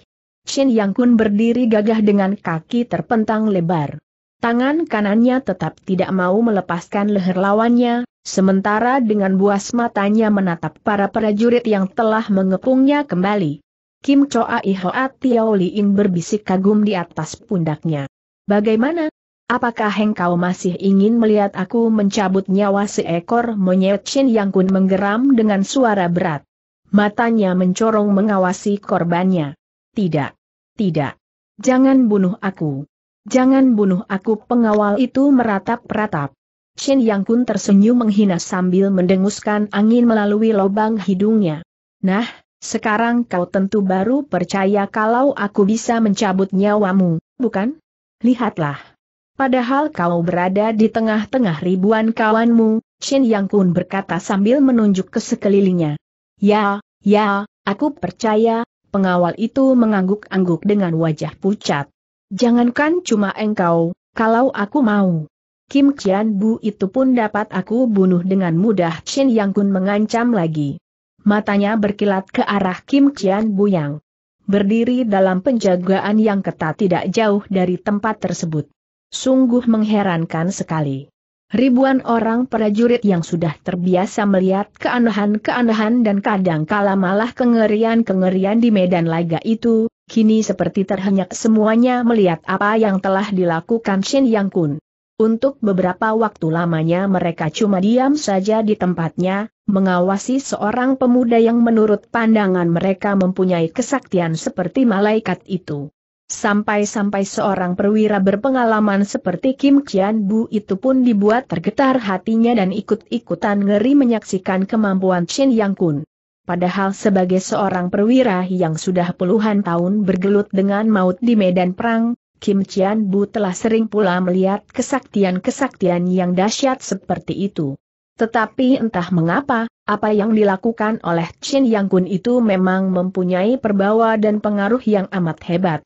Shin Yang Kun berdiri gagah dengan kaki terpentang lebar. Tangan kanannya tetap tidak mau melepaskan leher lawannya, sementara dengan buas matanya menatap para prajurit yang telah mengepungnya kembali. Kim Choa Ihoa Tiao Liin berbisik kagum di atas pundaknya. Bagaimana? Apakah engkau masih ingin melihat aku mencabut nyawa seekor monyet Shin Yang Kun menggeram dengan suara berat? Matanya mencorong mengawasi korbannya. Tidak. Tidak. Jangan bunuh aku. Jangan bunuh aku pengawal itu meratap-ratap. Shin Yang Kun tersenyum menghina sambil mendenguskan angin melalui lubang hidungnya. Nah, sekarang kau tentu baru percaya kalau aku bisa mencabut nyawamu, bukan? Lihatlah. Padahal kau berada di tengah-tengah ribuan kawanmu, Shin Yang Kun berkata sambil menunjuk ke sekelilingnya. Ya, ya, aku percaya, pengawal itu mengangguk-angguk dengan wajah pucat. Jangankan cuma engkau, kalau aku mau. Kim Kian Bu itu pun dapat aku bunuh dengan mudah. Shin Yang Kun mengancam lagi. Matanya berkilat ke arah Kim Kian Bu Yang. Berdiri dalam penjagaan yang ketat tidak jauh dari tempat tersebut. Sungguh mengherankan sekali. Ribuan orang prajurit yang sudah terbiasa melihat keanehan-keanehan dan kadang kadangkala malah kengerian-kengerian di medan laga itu, kini seperti terhenyak semuanya melihat apa yang telah dilakukan Shin Yang Kun. Untuk beberapa waktu lamanya mereka cuma diam saja di tempatnya, mengawasi seorang pemuda yang menurut pandangan mereka mempunyai kesaktian seperti malaikat itu. Sampai-sampai seorang perwira berpengalaman seperti Kim Kian Bu itu pun dibuat tergetar hatinya dan ikut-ikutan ngeri menyaksikan kemampuan Shin Yang Kun. Padahal sebagai seorang perwira yang sudah puluhan tahun bergelut dengan maut di medan perang, Kim Chian Bu telah sering pula melihat kesaktian-kesaktian yang dahsyat seperti itu. Tetapi entah mengapa, apa yang dilakukan oleh Chin Yang Kun itu memang mempunyai perbawa dan pengaruh yang amat hebat.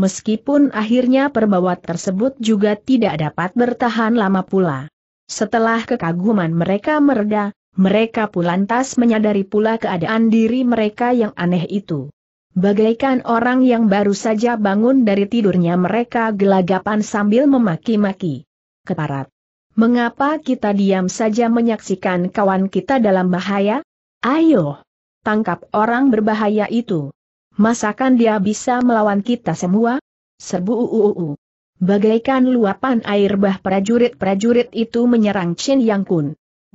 Meskipun akhirnya perbawa tersebut juga tidak dapat bertahan lama pula. Setelah kekaguman mereka mereda, mereka pun lantas menyadari pula keadaan diri mereka yang aneh itu. Bagaikan orang yang baru saja bangun dari tidurnya mereka gelagapan sambil memaki-maki. Keparat. Mengapa kita diam saja menyaksikan kawan kita dalam bahaya? Ayo! Tangkap orang berbahaya itu. Masakan dia bisa melawan kita semua? Serbu uu. Bagaikan luapan air bah prajurit-prajurit itu menyerang Chen Yang Kun.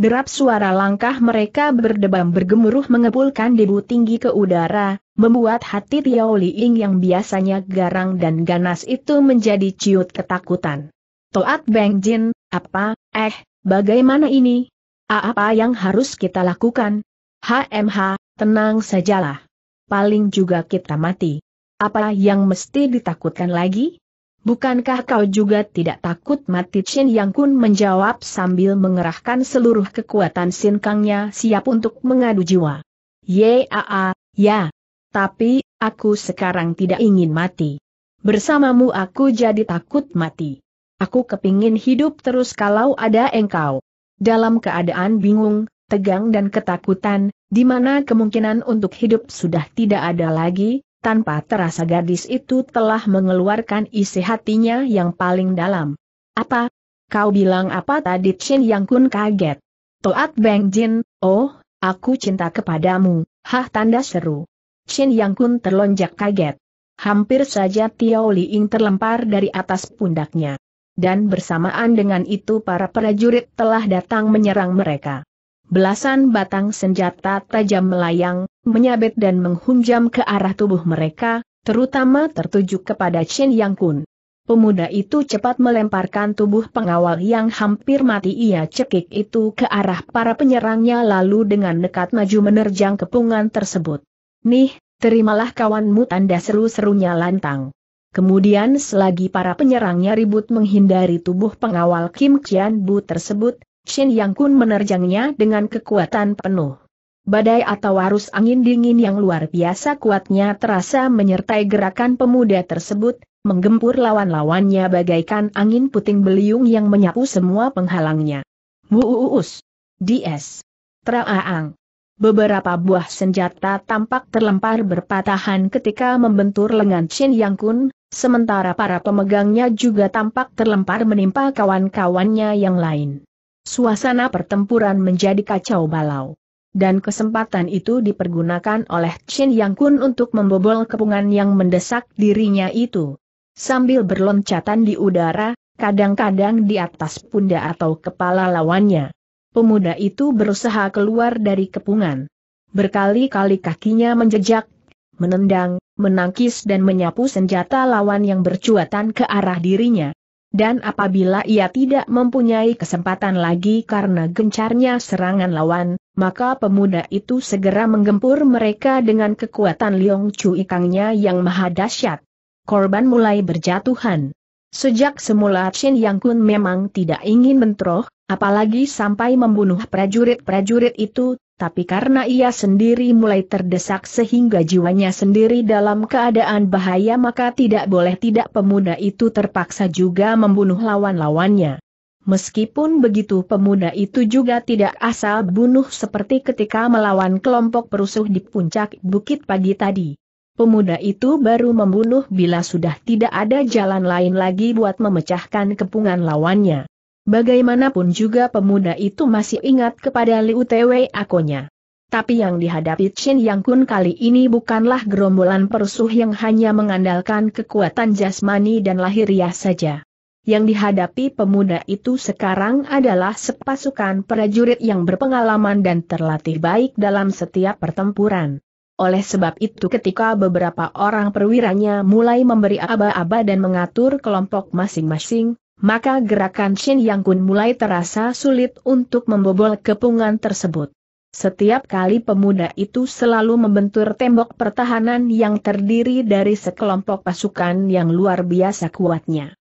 Derap suara langkah mereka berdebam bergemuruh mengepulkan debu tinggi ke udara, membuat hati Tiao Ying yang biasanya garang dan ganas itu menjadi ciut ketakutan. Toat Beng Jin, apa, eh, bagaimana ini? A apa yang harus kita lakukan? HMH, tenang sajalah. Paling juga kita mati. Apa yang mesti ditakutkan lagi? Bukankah kau juga tidak takut mati Chin Yang Kun menjawab sambil mengerahkan seluruh kekuatan sinkangnya siap untuk mengadu jiwa. Yaa, ya. Tapi, aku sekarang tidak ingin mati. Bersamamu aku jadi takut mati. Aku kepingin hidup terus kalau ada engkau. Dalam keadaan bingung, tegang dan ketakutan, di mana kemungkinan untuk hidup sudah tidak ada lagi, tanpa terasa gadis itu telah mengeluarkan isi hatinya yang paling dalam. Apa? Kau bilang apa tadi Chin Yang Kun kaget? Toat Beng Jin, oh, aku cinta kepadamu, hah tanda seru. Chin Yang Kun terlonjak kaget. Hampir saja Tiao Ying terlempar dari atas pundaknya. Dan bersamaan dengan itu para prajurit telah datang menyerang mereka belasan batang senjata tajam melayang, menyabet dan menghunjam ke arah tubuh mereka, terutama tertuju kepada Chen Yang Kun. Pemuda itu cepat melemparkan tubuh pengawal yang hampir mati ia cekik itu ke arah para penyerangnya lalu dengan dekat maju menerjang kepungan tersebut. Nih, terimalah kawanmu tanda seru-serunya lantang. Kemudian selagi para penyerangnya ribut menghindari tubuh pengawal Kim Kian Bu tersebut, Shin Yang Kun menerjangnya dengan kekuatan penuh. Badai atau arus angin dingin yang luar biasa kuatnya terasa menyertai gerakan pemuda tersebut, menggempur lawan-lawannya bagaikan angin puting beliung yang menyapu semua penghalangnya. Wuuus! ds, Traaang! Beberapa buah senjata tampak terlempar berpatahan ketika membentur lengan Chin Yang Kun, sementara para pemegangnya juga tampak terlempar menimpa kawan-kawannya yang lain. Suasana pertempuran menjadi kacau balau. Dan kesempatan itu dipergunakan oleh Chin Yang Kun untuk membobol kepungan yang mendesak dirinya itu. Sambil berloncatan di udara, kadang-kadang di atas pundak atau kepala lawannya. Pemuda itu berusaha keluar dari kepungan. Berkali-kali kakinya menjejak, menendang, menangkis dan menyapu senjata lawan yang bercuatan ke arah dirinya. Dan apabila ia tidak mempunyai kesempatan lagi karena gencarnya serangan lawan, maka pemuda itu segera menggempur mereka dengan kekuatan Liong Chu ikangnya yang maha dahsyat. Korban mulai berjatuhan. Sejak semula Chin Yang Kun memang tidak ingin mentroh, apalagi sampai membunuh prajurit-prajurit itu, tapi karena ia sendiri mulai terdesak sehingga jiwanya sendiri dalam keadaan bahaya maka tidak boleh tidak pemuda itu terpaksa juga membunuh lawan-lawannya. Meskipun begitu pemuda itu juga tidak asal bunuh seperti ketika melawan kelompok perusuh di puncak bukit pagi tadi. Pemuda itu baru membunuh bila sudah tidak ada jalan lain lagi buat memecahkan kepungan lawannya. Bagaimanapun juga pemuda itu masih ingat kepada Liu Twe akonya. Tapi yang dihadapi Chin Yang Kun kali ini bukanlah gerombolan perusuh yang hanya mengandalkan kekuatan jasmani dan lahiriah saja. Yang dihadapi pemuda itu sekarang adalah sepasukan prajurit yang berpengalaman dan terlatih baik dalam setiap pertempuran. Oleh sebab itu ketika beberapa orang perwiranya mulai memberi aba-aba dan mengatur kelompok masing-masing, maka gerakan Shin Yang Kun mulai terasa sulit untuk membobol kepungan tersebut. Setiap kali pemuda itu selalu membentur tembok pertahanan yang terdiri dari sekelompok pasukan yang luar biasa kuatnya.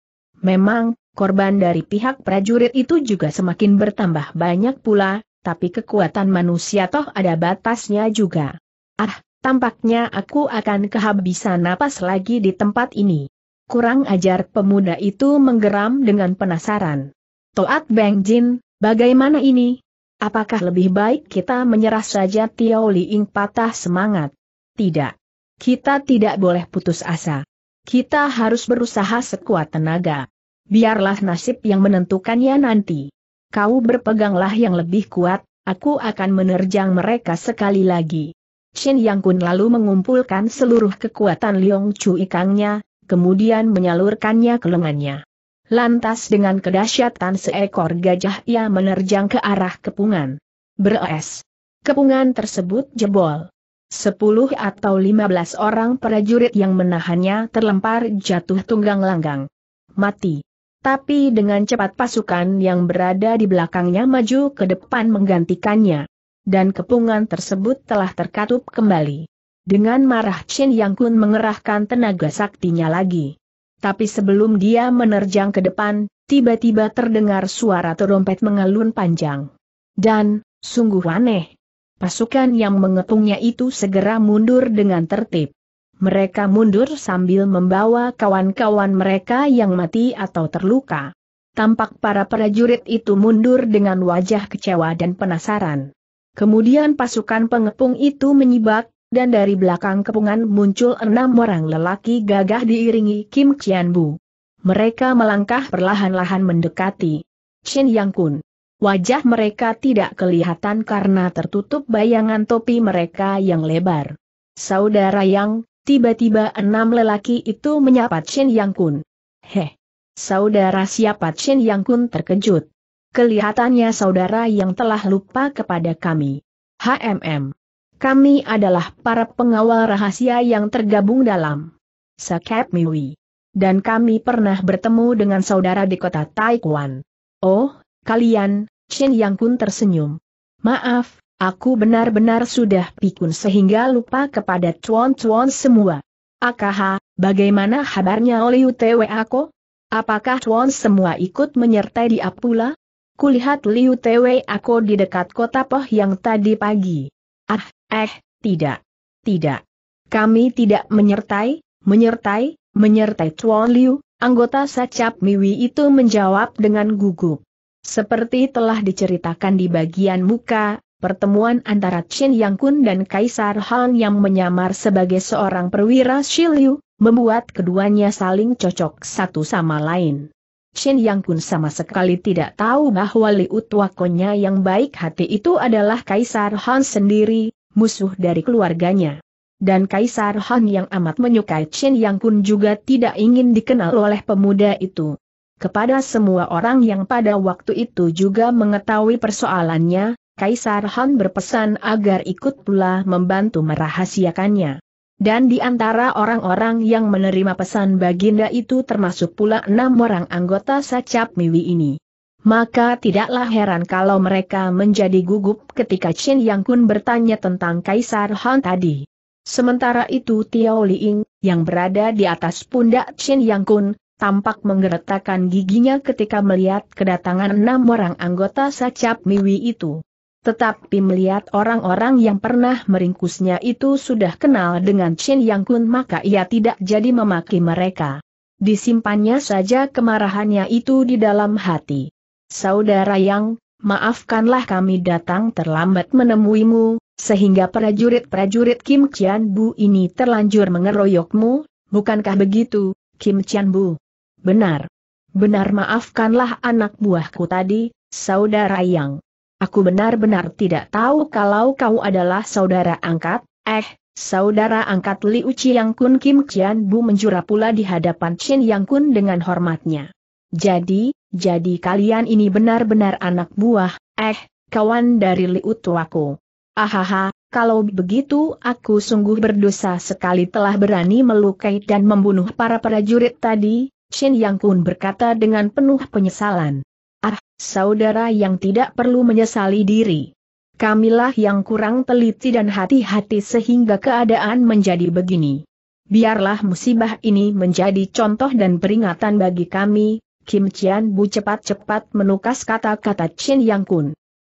Memang, korban dari pihak prajurit itu juga semakin bertambah banyak pula, tapi kekuatan manusia toh ada batasnya juga. Ah, tampaknya aku akan kehabisan napas lagi di tempat ini. Kurang ajar pemuda itu menggeram dengan penasaran. Toat Beng Jin, bagaimana ini? Apakah lebih baik kita menyerah saja Tiao Ing patah semangat? Tidak. Kita tidak boleh putus asa. Kita harus berusaha sekuat tenaga. Biarlah nasib yang menentukannya nanti. Kau berpeganglah yang lebih kuat, aku akan menerjang mereka sekali lagi. Shen Yang Kun lalu mengumpulkan seluruh kekuatan Liong Chu Ikangnya, kemudian menyalurkannya ke lengannya. Lantas dengan kedahsyatan seekor gajah ia menerjang ke arah kepungan. Beres. Kepungan tersebut jebol. Sepuluh atau lima belas orang prajurit yang menahannya terlempar jatuh tunggang langgang. Mati. Tapi dengan cepat pasukan yang berada di belakangnya maju ke depan menggantikannya. Dan kepungan tersebut telah terkatup kembali. Dengan marah Chen Yang Kun mengerahkan tenaga saktinya lagi. Tapi sebelum dia menerjang ke depan, tiba-tiba terdengar suara terompet mengalun panjang. Dan, sungguh aneh. Pasukan yang mengepungnya itu segera mundur dengan tertib. Mereka mundur sambil membawa kawan-kawan mereka yang mati atau terluka. Tampak para prajurit itu mundur dengan wajah kecewa dan penasaran. Kemudian pasukan pengepung itu menyibak, dan dari belakang kepungan muncul enam orang lelaki gagah diiringi Kim Chian Bu. Mereka melangkah perlahan-lahan mendekati Chen Yang Kun. Wajah mereka tidak kelihatan karena tertutup bayangan topi mereka yang lebar. Saudara Yang, tiba-tiba enam lelaki itu menyapa Chen Yang Kun. Heh! Saudara siapa Chen Yang Kun terkejut. Kelihatannya saudara yang telah lupa kepada kami. HMM. Kami adalah para pengawal rahasia yang tergabung dalam Sakep Miwi. Dan kami pernah bertemu dengan saudara di kota Taikwan. Oh, kalian, Chen Yang Kun tersenyum. Maaf, aku benar-benar sudah pikun sehingga lupa kepada cuan-cuan semua. Akaha, bagaimana kabarnya oleh UTW aku? Apakah cuan semua ikut menyertai di Apula? Kulihat Liu Tewe aku di dekat kota Poh yang tadi pagi. Ah, Eh, tidak. Tidak. Kami tidak menyertai, menyertai, menyertai Chuan Liu, anggota Sacap Miwi itu menjawab dengan gugup. Seperti telah diceritakan di bagian muka, pertemuan antara Chen Yang Kun dan Kaisar Han yang menyamar sebagai seorang perwira Shiliu, membuat keduanya saling cocok satu sama lain. Chen Yang Kun sama sekali tidak tahu bahwa Liu Tuakonya yang baik hati itu adalah Kaisar Han sendiri, musuh dari keluarganya. Dan Kaisar Han yang amat menyukai Chen Yang Kun juga tidak ingin dikenal oleh pemuda itu. Kepada semua orang yang pada waktu itu juga mengetahui persoalannya, Kaisar Han berpesan agar ikut pula membantu merahasiakannya. Dan di antara orang-orang yang menerima pesan baginda itu termasuk pula enam orang anggota Sacap Miwi ini maka tidaklah heran kalau mereka menjadi gugup ketika Chen Yang Kun bertanya tentang Kaisar Han tadi. Sementara itu Tiao Ying, yang berada di atas pundak Chen Yang Kun, tampak menggeretakkan giginya ketika melihat kedatangan enam orang anggota Sacap Miwi itu. Tetapi melihat orang-orang yang pernah meringkusnya itu sudah kenal dengan Chen Yang Kun maka ia tidak jadi memaki mereka. Disimpannya saja kemarahannya itu di dalam hati. Saudara yang, maafkanlah kami datang terlambat menemuimu, sehingga prajurit-prajurit Kim Chian Bu ini terlanjur mengeroyokmu, bukankah begitu, Kim Chian Bu? Benar. Benar maafkanlah anak buahku tadi, saudara yang. Aku benar-benar tidak tahu kalau kau adalah saudara angkat, eh, saudara angkat Li Liu yang Kun Kim Chian Bu menjura pula di hadapan Chin Yang Kun dengan hormatnya. Jadi, jadi kalian ini benar-benar anak buah, eh, kawan dari liutuaku. tuaku. Ahaha, kalau begitu aku sungguh berdosa sekali telah berani melukai dan membunuh para prajurit tadi, Shin Yang Kun berkata dengan penuh penyesalan. Ah, saudara yang tidak perlu menyesali diri. Kamilah yang kurang teliti dan hati-hati sehingga keadaan menjadi begini. Biarlah musibah ini menjadi contoh dan peringatan bagi kami, Kim Chian Bu cepat-cepat menukas kata-kata Chin Yang Kun.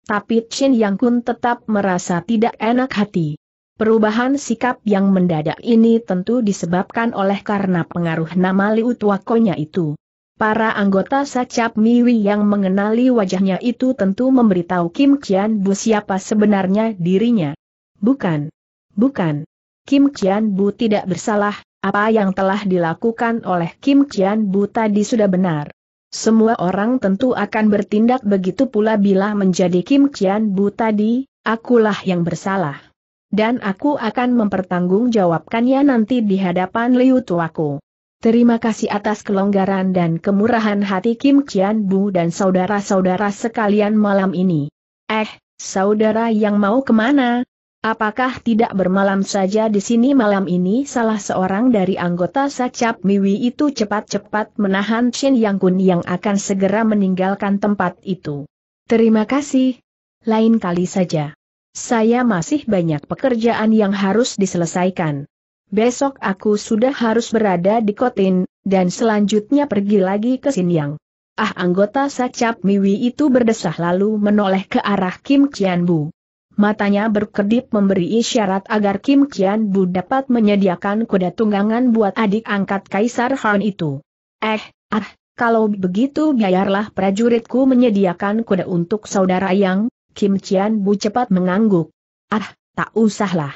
Tapi Chin Yang Kun tetap merasa tidak enak hati. Perubahan sikap yang mendadak ini tentu disebabkan oleh karena pengaruh nama Liu Tuakonya itu. Para anggota Sacap Miwi yang mengenali wajahnya itu tentu memberitahu Kim Chian Bu siapa sebenarnya dirinya. Bukan. Bukan. Kim Chian Bu tidak bersalah, apa yang telah dilakukan oleh Kim Chian Bu tadi sudah benar. Semua orang tentu akan bertindak begitu pula bila menjadi Kim Kian Bu tadi, akulah yang bersalah. Dan aku akan mempertanggungjawabkannya nanti di hadapan Liu Tuaku. Terima kasih atas kelonggaran dan kemurahan hati Kim Kian Bu dan saudara-saudara sekalian malam ini. Eh, saudara yang mau kemana, Apakah tidak bermalam saja di sini malam ini salah seorang dari anggota Sacap Miwi itu cepat-cepat menahan Shin Yang Kun yang akan segera meninggalkan tempat itu. Terima kasih. Lain kali saja. Saya masih banyak pekerjaan yang harus diselesaikan. Besok aku sudah harus berada di Kotin, dan selanjutnya pergi lagi ke Sinyang. Ah anggota Sacap Miwi itu berdesah lalu menoleh ke arah Kim Qianbu matanya berkedip memberi isyarat agar Kim Kian Bu dapat menyediakan kuda tunggangan buat adik angkat Kaisar Han itu. Eh, ah, kalau begitu biarlah prajuritku menyediakan kuda untuk saudara yang, Kim Kian Bu cepat mengangguk. Ah, tak usahlah.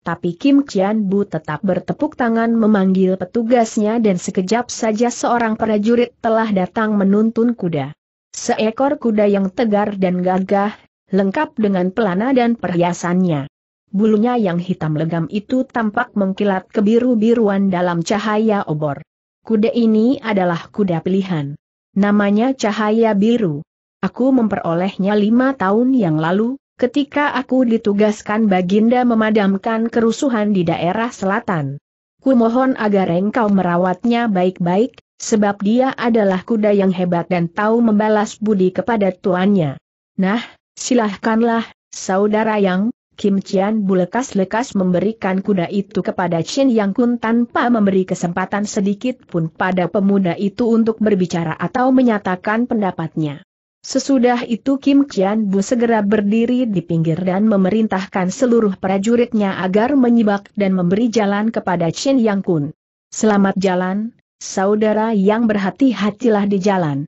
Tapi Kim Kian Bu tetap bertepuk tangan memanggil petugasnya dan sekejap saja seorang prajurit telah datang menuntun kuda. Seekor kuda yang tegar dan gagah, lengkap dengan pelana dan perhiasannya. Bulunya yang hitam legam itu tampak mengkilat kebiru-biruan dalam cahaya obor. Kuda ini adalah kuda pilihan. Namanya Cahaya Biru. Aku memperolehnya lima tahun yang lalu, ketika aku ditugaskan Baginda memadamkan kerusuhan di daerah selatan. Ku mohon agar engkau merawatnya baik-baik, sebab dia adalah kuda yang hebat dan tahu membalas budi kepada tuannya. Nah, Silahkanlah, saudara yang, Kim Chian Bu lekas memberikan kuda itu kepada Chin Yang Kun tanpa memberi kesempatan sedikit pun pada pemuda itu untuk berbicara atau menyatakan pendapatnya. Sesudah itu Kim Chian Bu segera berdiri di pinggir dan memerintahkan seluruh prajuritnya agar menyibak dan memberi jalan kepada Chin Yang Kun. Selamat jalan, saudara yang berhati-hatilah di jalan.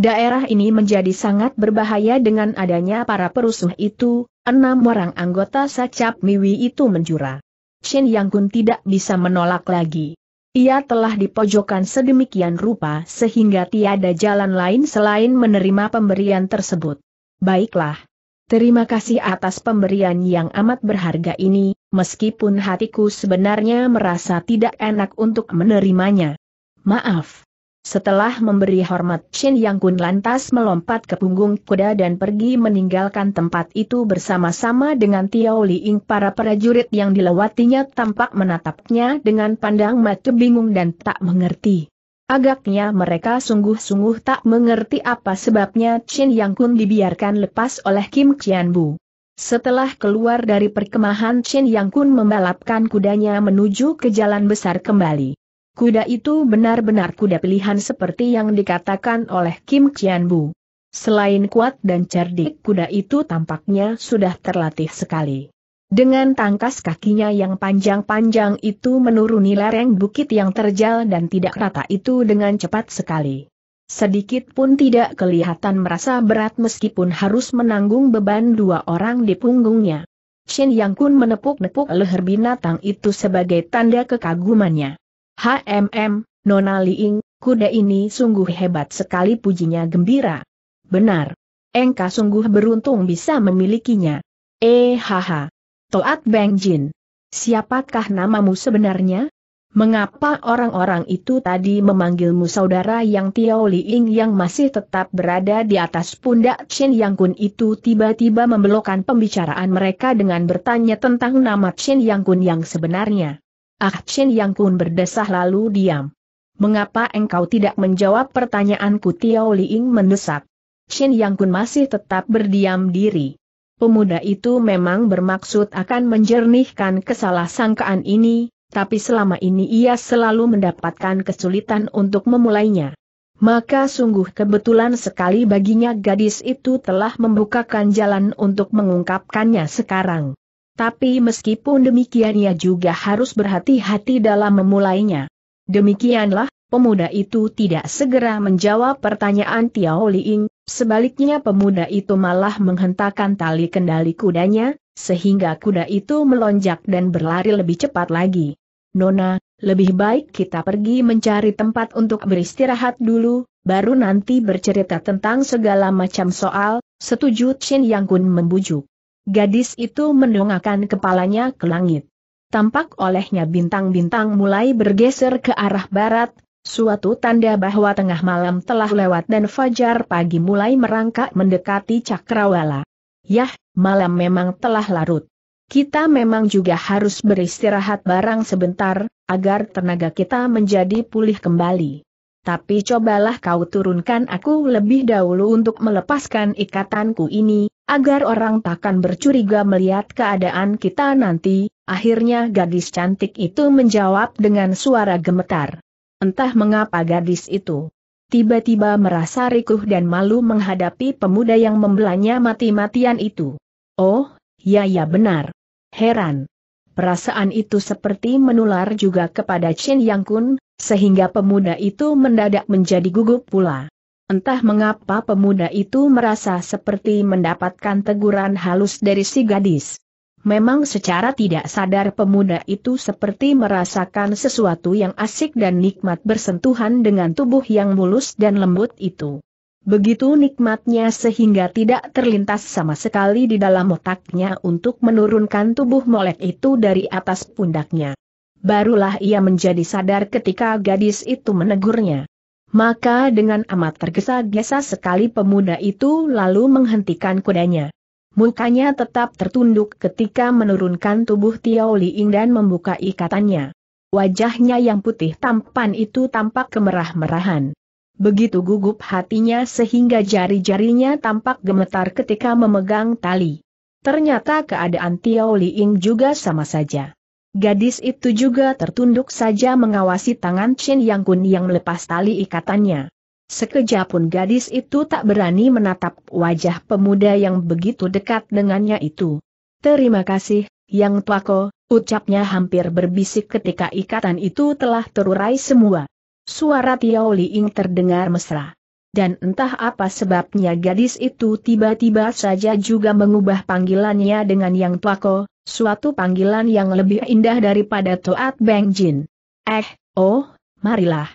Daerah ini menjadi sangat berbahaya dengan adanya para perusuh itu, enam orang anggota Sacap Miwi itu menjura. Shin Yang Kun tidak bisa menolak lagi. Ia telah dipojokkan sedemikian rupa sehingga tiada jalan lain selain menerima pemberian tersebut. Baiklah. Terima kasih atas pemberian yang amat berharga ini, meskipun hatiku sebenarnya merasa tidak enak untuk menerimanya. Maaf. Setelah memberi hormat Shin Yang Kun lantas melompat ke punggung kuda dan pergi meninggalkan tempat itu bersama-sama dengan Tiao Li Ying. para prajurit yang dilewatinya tampak menatapnya dengan pandang mata bingung dan tak mengerti. Agaknya mereka sungguh-sungguh tak mengerti apa sebabnya Shin Yang Kun dibiarkan lepas oleh Kim Qian Bu. Setelah keluar dari perkemahan Shin Yang Kun membalapkan kudanya menuju ke jalan besar kembali. Kuda itu benar-benar kuda pilihan seperti yang dikatakan oleh Kim Chian Bu. Selain kuat dan cerdik kuda itu tampaknya sudah terlatih sekali. Dengan tangkas kakinya yang panjang-panjang itu menuruni lereng bukit yang terjal dan tidak rata itu dengan cepat sekali. Sedikit pun tidak kelihatan merasa berat meskipun harus menanggung beban dua orang di punggungnya. Shin Yang Kun menepuk-nepuk leher binatang itu sebagai tanda kekagumannya. HMM, Nona Liing, kuda ini sungguh hebat sekali pujinya gembira. Benar. Engka sungguh beruntung bisa memilikinya. Eh haha. Toat Beng Jin. Siapakah namamu sebenarnya? Mengapa orang-orang itu tadi memanggilmu saudara yang Tiao Liing yang masih tetap berada di atas pundak Chin Yang Kun itu tiba-tiba membelokkan pembicaraan mereka dengan bertanya tentang nama Chin Yang Kun yang sebenarnya. Ah Chen Yang Kun berdesah lalu diam. Mengapa engkau tidak menjawab pertanyaanku Tiao Liing mendesak? Chen Yang Kun masih tetap berdiam diri. Pemuda itu memang bermaksud akan menjernihkan kesalahsangkaan ini, tapi selama ini ia selalu mendapatkan kesulitan untuk memulainya. Maka sungguh kebetulan sekali baginya gadis itu telah membukakan jalan untuk mengungkapkannya sekarang. Tapi meskipun demikian ia juga harus berhati-hati dalam memulainya. Demikianlah, pemuda itu tidak segera menjawab pertanyaan Tiao Liing, sebaliknya pemuda itu malah menghentakkan tali kendali kudanya, sehingga kuda itu melonjak dan berlari lebih cepat lagi. Nona, lebih baik kita pergi mencari tempat untuk beristirahat dulu, baru nanti bercerita tentang segala macam soal, setuju Chin Yang Kun membujuk. Gadis itu mendongakkan kepalanya ke langit. Tampak olehnya bintang-bintang mulai bergeser ke arah barat, suatu tanda bahwa tengah malam telah lewat dan fajar pagi mulai merangkak mendekati cakrawala. Yah, malam memang telah larut. Kita memang juga harus beristirahat barang sebentar, agar tenaga kita menjadi pulih kembali. Tapi cobalah kau turunkan aku lebih dahulu untuk melepaskan ikatanku ini, agar orang takkan bercuriga melihat keadaan kita nanti, akhirnya gadis cantik itu menjawab dengan suara gemetar. Entah mengapa gadis itu tiba-tiba merasa rikuh dan malu menghadapi pemuda yang membelanya mati-matian itu. Oh, ya ya benar. Heran. Perasaan itu seperti menular juga kepada Chen Yang Kun, sehingga pemuda itu mendadak menjadi gugup pula. Entah mengapa pemuda itu merasa seperti mendapatkan teguran halus dari si gadis. Memang secara tidak sadar pemuda itu seperti merasakan sesuatu yang asik dan nikmat bersentuhan dengan tubuh yang mulus dan lembut itu. Begitu nikmatnya sehingga tidak terlintas sama sekali di dalam otaknya untuk menurunkan tubuh molek itu dari atas pundaknya. Barulah ia menjadi sadar ketika gadis itu menegurnya. Maka dengan amat tergesa-gesa sekali pemuda itu lalu menghentikan kudanya. Mukanya tetap tertunduk ketika menurunkan tubuh Tiao Liing dan membuka ikatannya. Wajahnya yang putih tampan itu tampak kemerah-merahan. Begitu gugup hatinya sehingga jari-jarinya tampak gemetar ketika memegang tali. Ternyata keadaan Tiao Liing juga sama saja. Gadis itu juga tertunduk saja mengawasi tangan Chen Yang Kun yang melepas tali ikatannya. Sekejap pun gadis itu tak berani menatap wajah pemuda yang begitu dekat dengannya itu. Terima kasih, Yang Tuako, ucapnya hampir berbisik ketika ikatan itu telah terurai semua. Suara Tiao Liing terdengar mesra dan entah apa sebabnya gadis itu tiba-tiba saja juga mengubah panggilannya dengan yang Tuako, suatu panggilan yang lebih indah daripada Toat Beng Jin. Eh, oh, marilah.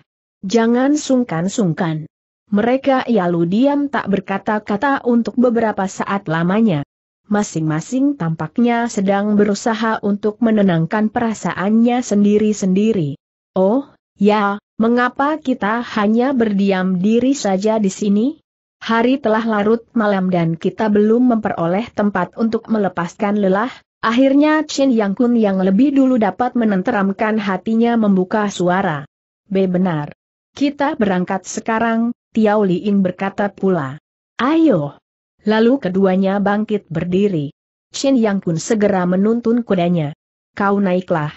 Jangan sungkan-sungkan. Mereka ialu diam tak berkata-kata untuk beberapa saat lamanya. Masing-masing tampaknya sedang berusaha untuk menenangkan perasaannya sendiri-sendiri. Oh, Ya, mengapa kita hanya berdiam diri saja di sini? Hari telah larut malam dan kita belum memperoleh tempat untuk melepaskan lelah, akhirnya Chen Yang Kun yang lebih dulu dapat menenteramkan hatinya membuka suara. B. Benar. Kita berangkat sekarang, Tiao Ying berkata pula. Ayo. Lalu keduanya bangkit berdiri. Chen Yang Kun segera menuntun kudanya. Kau naiklah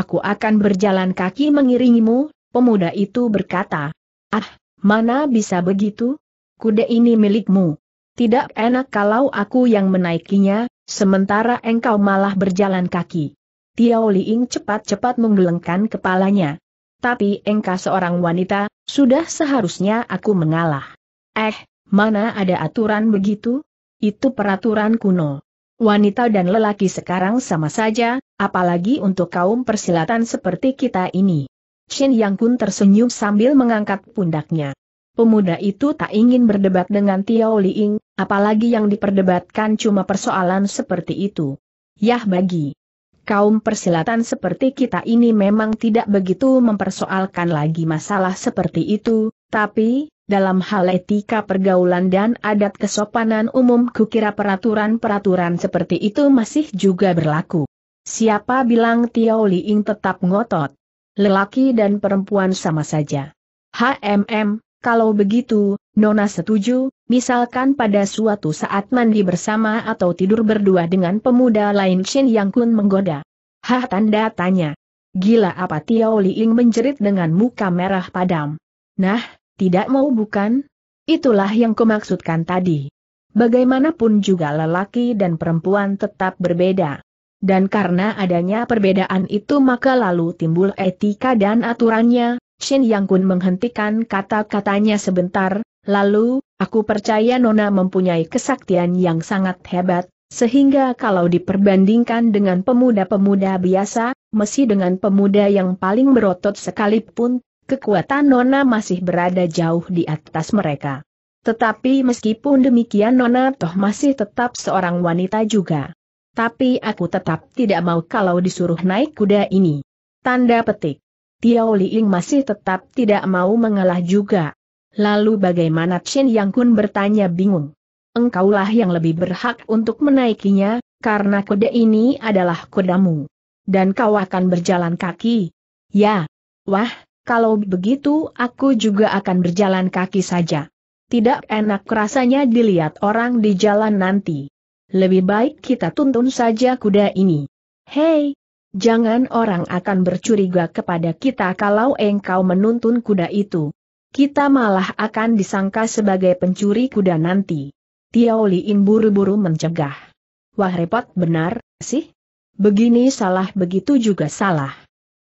aku akan berjalan kaki mengiringimu, pemuda itu berkata. Ah, mana bisa begitu? Kuda ini milikmu. Tidak enak kalau aku yang menaikinya, sementara engkau malah berjalan kaki. Tiao Liing cepat-cepat menggelengkan kepalanya. Tapi engkau seorang wanita, sudah seharusnya aku mengalah. Eh, mana ada aturan begitu? Itu peraturan kuno. Wanita dan lelaki sekarang sama saja, apalagi untuk kaum persilatan seperti kita ini. Shin Yang Kun tersenyum sambil mengangkat pundaknya. Pemuda itu tak ingin berdebat dengan Tiao Liing, apalagi yang diperdebatkan cuma persoalan seperti itu. Yah bagi. Kaum persilatan seperti kita ini memang tidak begitu mempersoalkan lagi masalah seperti itu, tapi, dalam hal etika pergaulan dan adat kesopanan umum kukira peraturan-peraturan seperti itu masih juga berlaku. Siapa bilang Li Ying tetap ngotot? Lelaki dan perempuan sama saja. HMM, kalau begitu, Nona setuju, misalkan pada suatu saat mandi bersama atau tidur berdua dengan pemuda lain Shin Yang Kun menggoda. Hah tanda tanya. Gila apa Li Ying menjerit dengan muka merah padam. Nah, tidak mau bukan? Itulah yang kumaksudkan tadi. Bagaimanapun juga lelaki dan perempuan tetap berbeda. Dan karena adanya perbedaan itu maka lalu timbul etika dan aturannya, Shin Yang Kun menghentikan kata-katanya sebentar, lalu, aku percaya Nona mempunyai kesaktian yang sangat hebat, sehingga kalau diperbandingkan dengan pemuda-pemuda biasa, mesti dengan pemuda yang paling berotot sekalipun, kekuatan Nona masih berada jauh di atas mereka. Tetapi meskipun demikian Nona toh masih tetap seorang wanita juga. Tapi aku tetap tidak mau kalau disuruh naik kuda ini. Tanda petik. Tiao Liing masih tetap tidak mau mengalah juga. Lalu bagaimana Chen Yang Kun bertanya bingung. Engkaulah yang lebih berhak untuk menaikinya, karena kuda ini adalah kudamu. Dan kau akan berjalan kaki. Ya. Wah, kalau begitu aku juga akan berjalan kaki saja. Tidak enak rasanya dilihat orang di jalan nanti. Lebih baik kita tuntun saja kuda ini. Hei, Jangan orang akan bercuriga kepada kita kalau engkau menuntun kuda itu. Kita malah akan disangka sebagai pencuri kuda nanti. Tiao Liin buru-buru mencegah. Wah repot benar, sih? Begini salah begitu juga salah.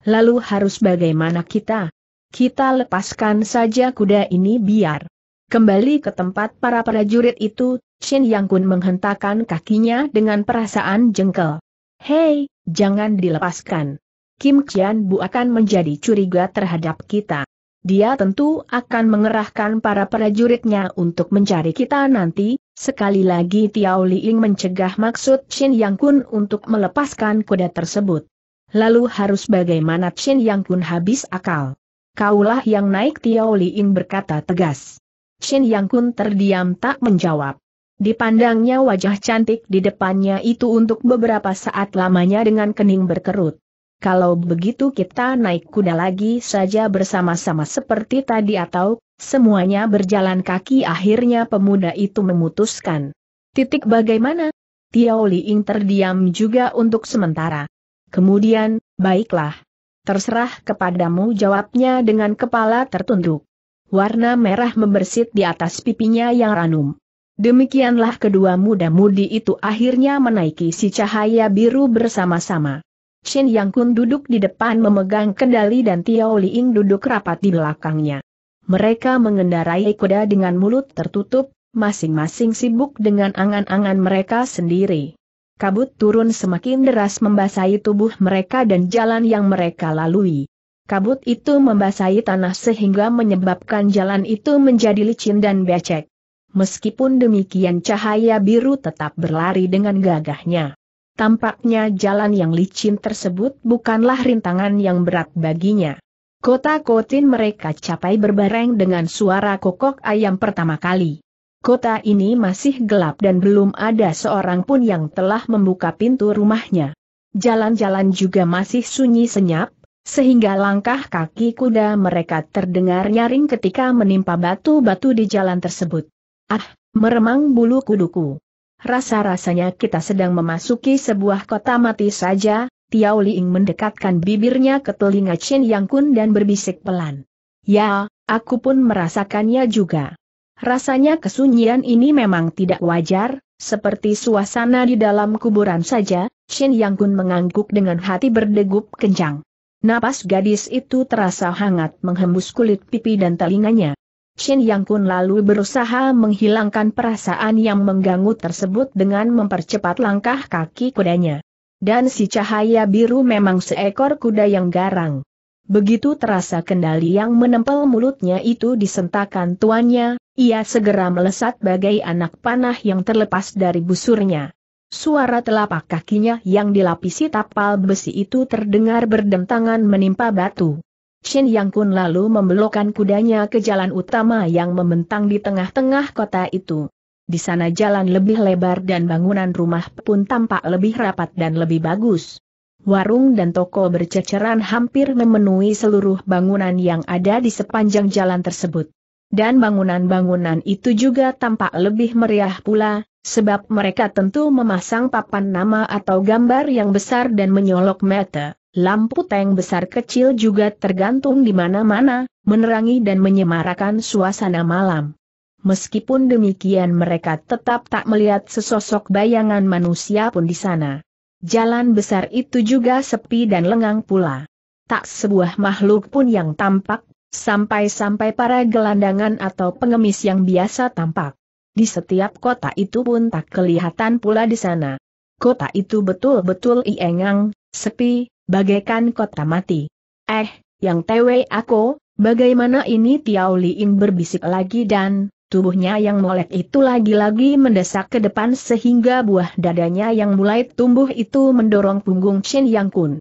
Lalu harus bagaimana kita? Kita lepaskan saja kuda ini biar. Kembali ke tempat para prajurit itu, Shin Yang Kun menghentakkan kakinya dengan perasaan jengkel. Hei, jangan dilepaskan. Kim Qian Bu akan menjadi curiga terhadap kita. Dia tentu akan mengerahkan para prajuritnya untuk mencari kita nanti, sekali lagi Tiao Liing mencegah maksud Shin Yang Kun untuk melepaskan kuda tersebut. Lalu harus bagaimana Chin Yang pun habis akal? Kaulah yang naik Tiao Liing berkata tegas. Chin Yang Kun terdiam tak menjawab. Dipandangnya wajah cantik di depannya itu untuk beberapa saat lamanya dengan kening berkerut. Kalau begitu kita naik kuda lagi saja bersama-sama seperti tadi atau, semuanya berjalan kaki akhirnya pemuda itu memutuskan. Titik bagaimana? Tiao Liing terdiam juga untuk sementara. Kemudian, baiklah. Terserah kepadamu jawabnya dengan kepala tertunduk. Warna merah membersit di atas pipinya yang ranum. Demikianlah kedua muda-mudi itu akhirnya menaiki si cahaya biru bersama-sama. Shin Yang Kun duduk di depan memegang kendali dan Tiao Liing duduk rapat di belakangnya. Mereka mengendarai kuda dengan mulut tertutup, masing-masing sibuk dengan angan-angan mereka sendiri. Kabut turun semakin deras membasahi tubuh mereka dan jalan yang mereka lalui. Kabut itu membasahi tanah sehingga menyebabkan jalan itu menjadi licin dan becek. Meskipun demikian cahaya biru tetap berlari dengan gagahnya. Tampaknya jalan yang licin tersebut bukanlah rintangan yang berat baginya. Kota-kotin mereka capai berbareng dengan suara kokok ayam pertama kali. Kota ini masih gelap dan belum ada seorang pun yang telah membuka pintu rumahnya. Jalan-jalan juga masih sunyi senyap, sehingga langkah kaki kuda mereka terdengar nyaring ketika menimpa batu-batu di jalan tersebut. Ah, meremang bulu kuduku. Rasa-rasanya kita sedang memasuki sebuah kota mati saja, Tiao Liing mendekatkan bibirnya ke telinga Chen Yang Kun dan berbisik pelan. Ya, aku pun merasakannya juga. Rasanya kesunyian ini memang tidak wajar, seperti suasana di dalam kuburan saja, Shin Yang Kun mengangguk dengan hati berdegup kencang. Napas gadis itu terasa hangat menghembus kulit pipi dan telinganya. Shin Yang Kun lalu berusaha menghilangkan perasaan yang mengganggu tersebut dengan mempercepat langkah kaki kudanya. Dan si cahaya biru memang seekor kuda yang garang. Begitu terasa kendali yang menempel mulutnya itu disentakan tuannya, ia segera melesat bagai anak panah yang terlepas dari busurnya. Suara telapak kakinya yang dilapisi tapal besi itu terdengar berdentangan menimpa batu. Shin Yang Kun lalu membelokkan kudanya ke jalan utama yang membentang di tengah-tengah kota itu. Di sana jalan lebih lebar dan bangunan rumah pun tampak lebih rapat dan lebih bagus. Warung dan toko berceceran hampir memenuhi seluruh bangunan yang ada di sepanjang jalan tersebut dan bangunan-bangunan itu juga tampak lebih meriah pula, sebab mereka tentu memasang papan nama atau gambar yang besar dan menyolok mata. Lampu tank besar kecil juga tergantung di mana-mana, menerangi dan menyemarakan suasana malam. Meskipun demikian mereka tetap tak melihat sesosok bayangan manusia pun di sana. Jalan besar itu juga sepi dan lengang pula. Tak sebuah makhluk pun yang tampak sampai-sampai para gelandangan atau pengemis yang biasa tampak. Di setiap kota itu pun tak kelihatan pula di sana. Kota itu betul-betul iengang, sepi, bagaikan kota mati. Eh, yang tewe aku, bagaimana ini Tiao Liin berbisik lagi dan, tubuhnya yang molek itu lagi-lagi mendesak ke depan sehingga buah dadanya yang mulai tumbuh itu mendorong punggung Chin Yang Kun.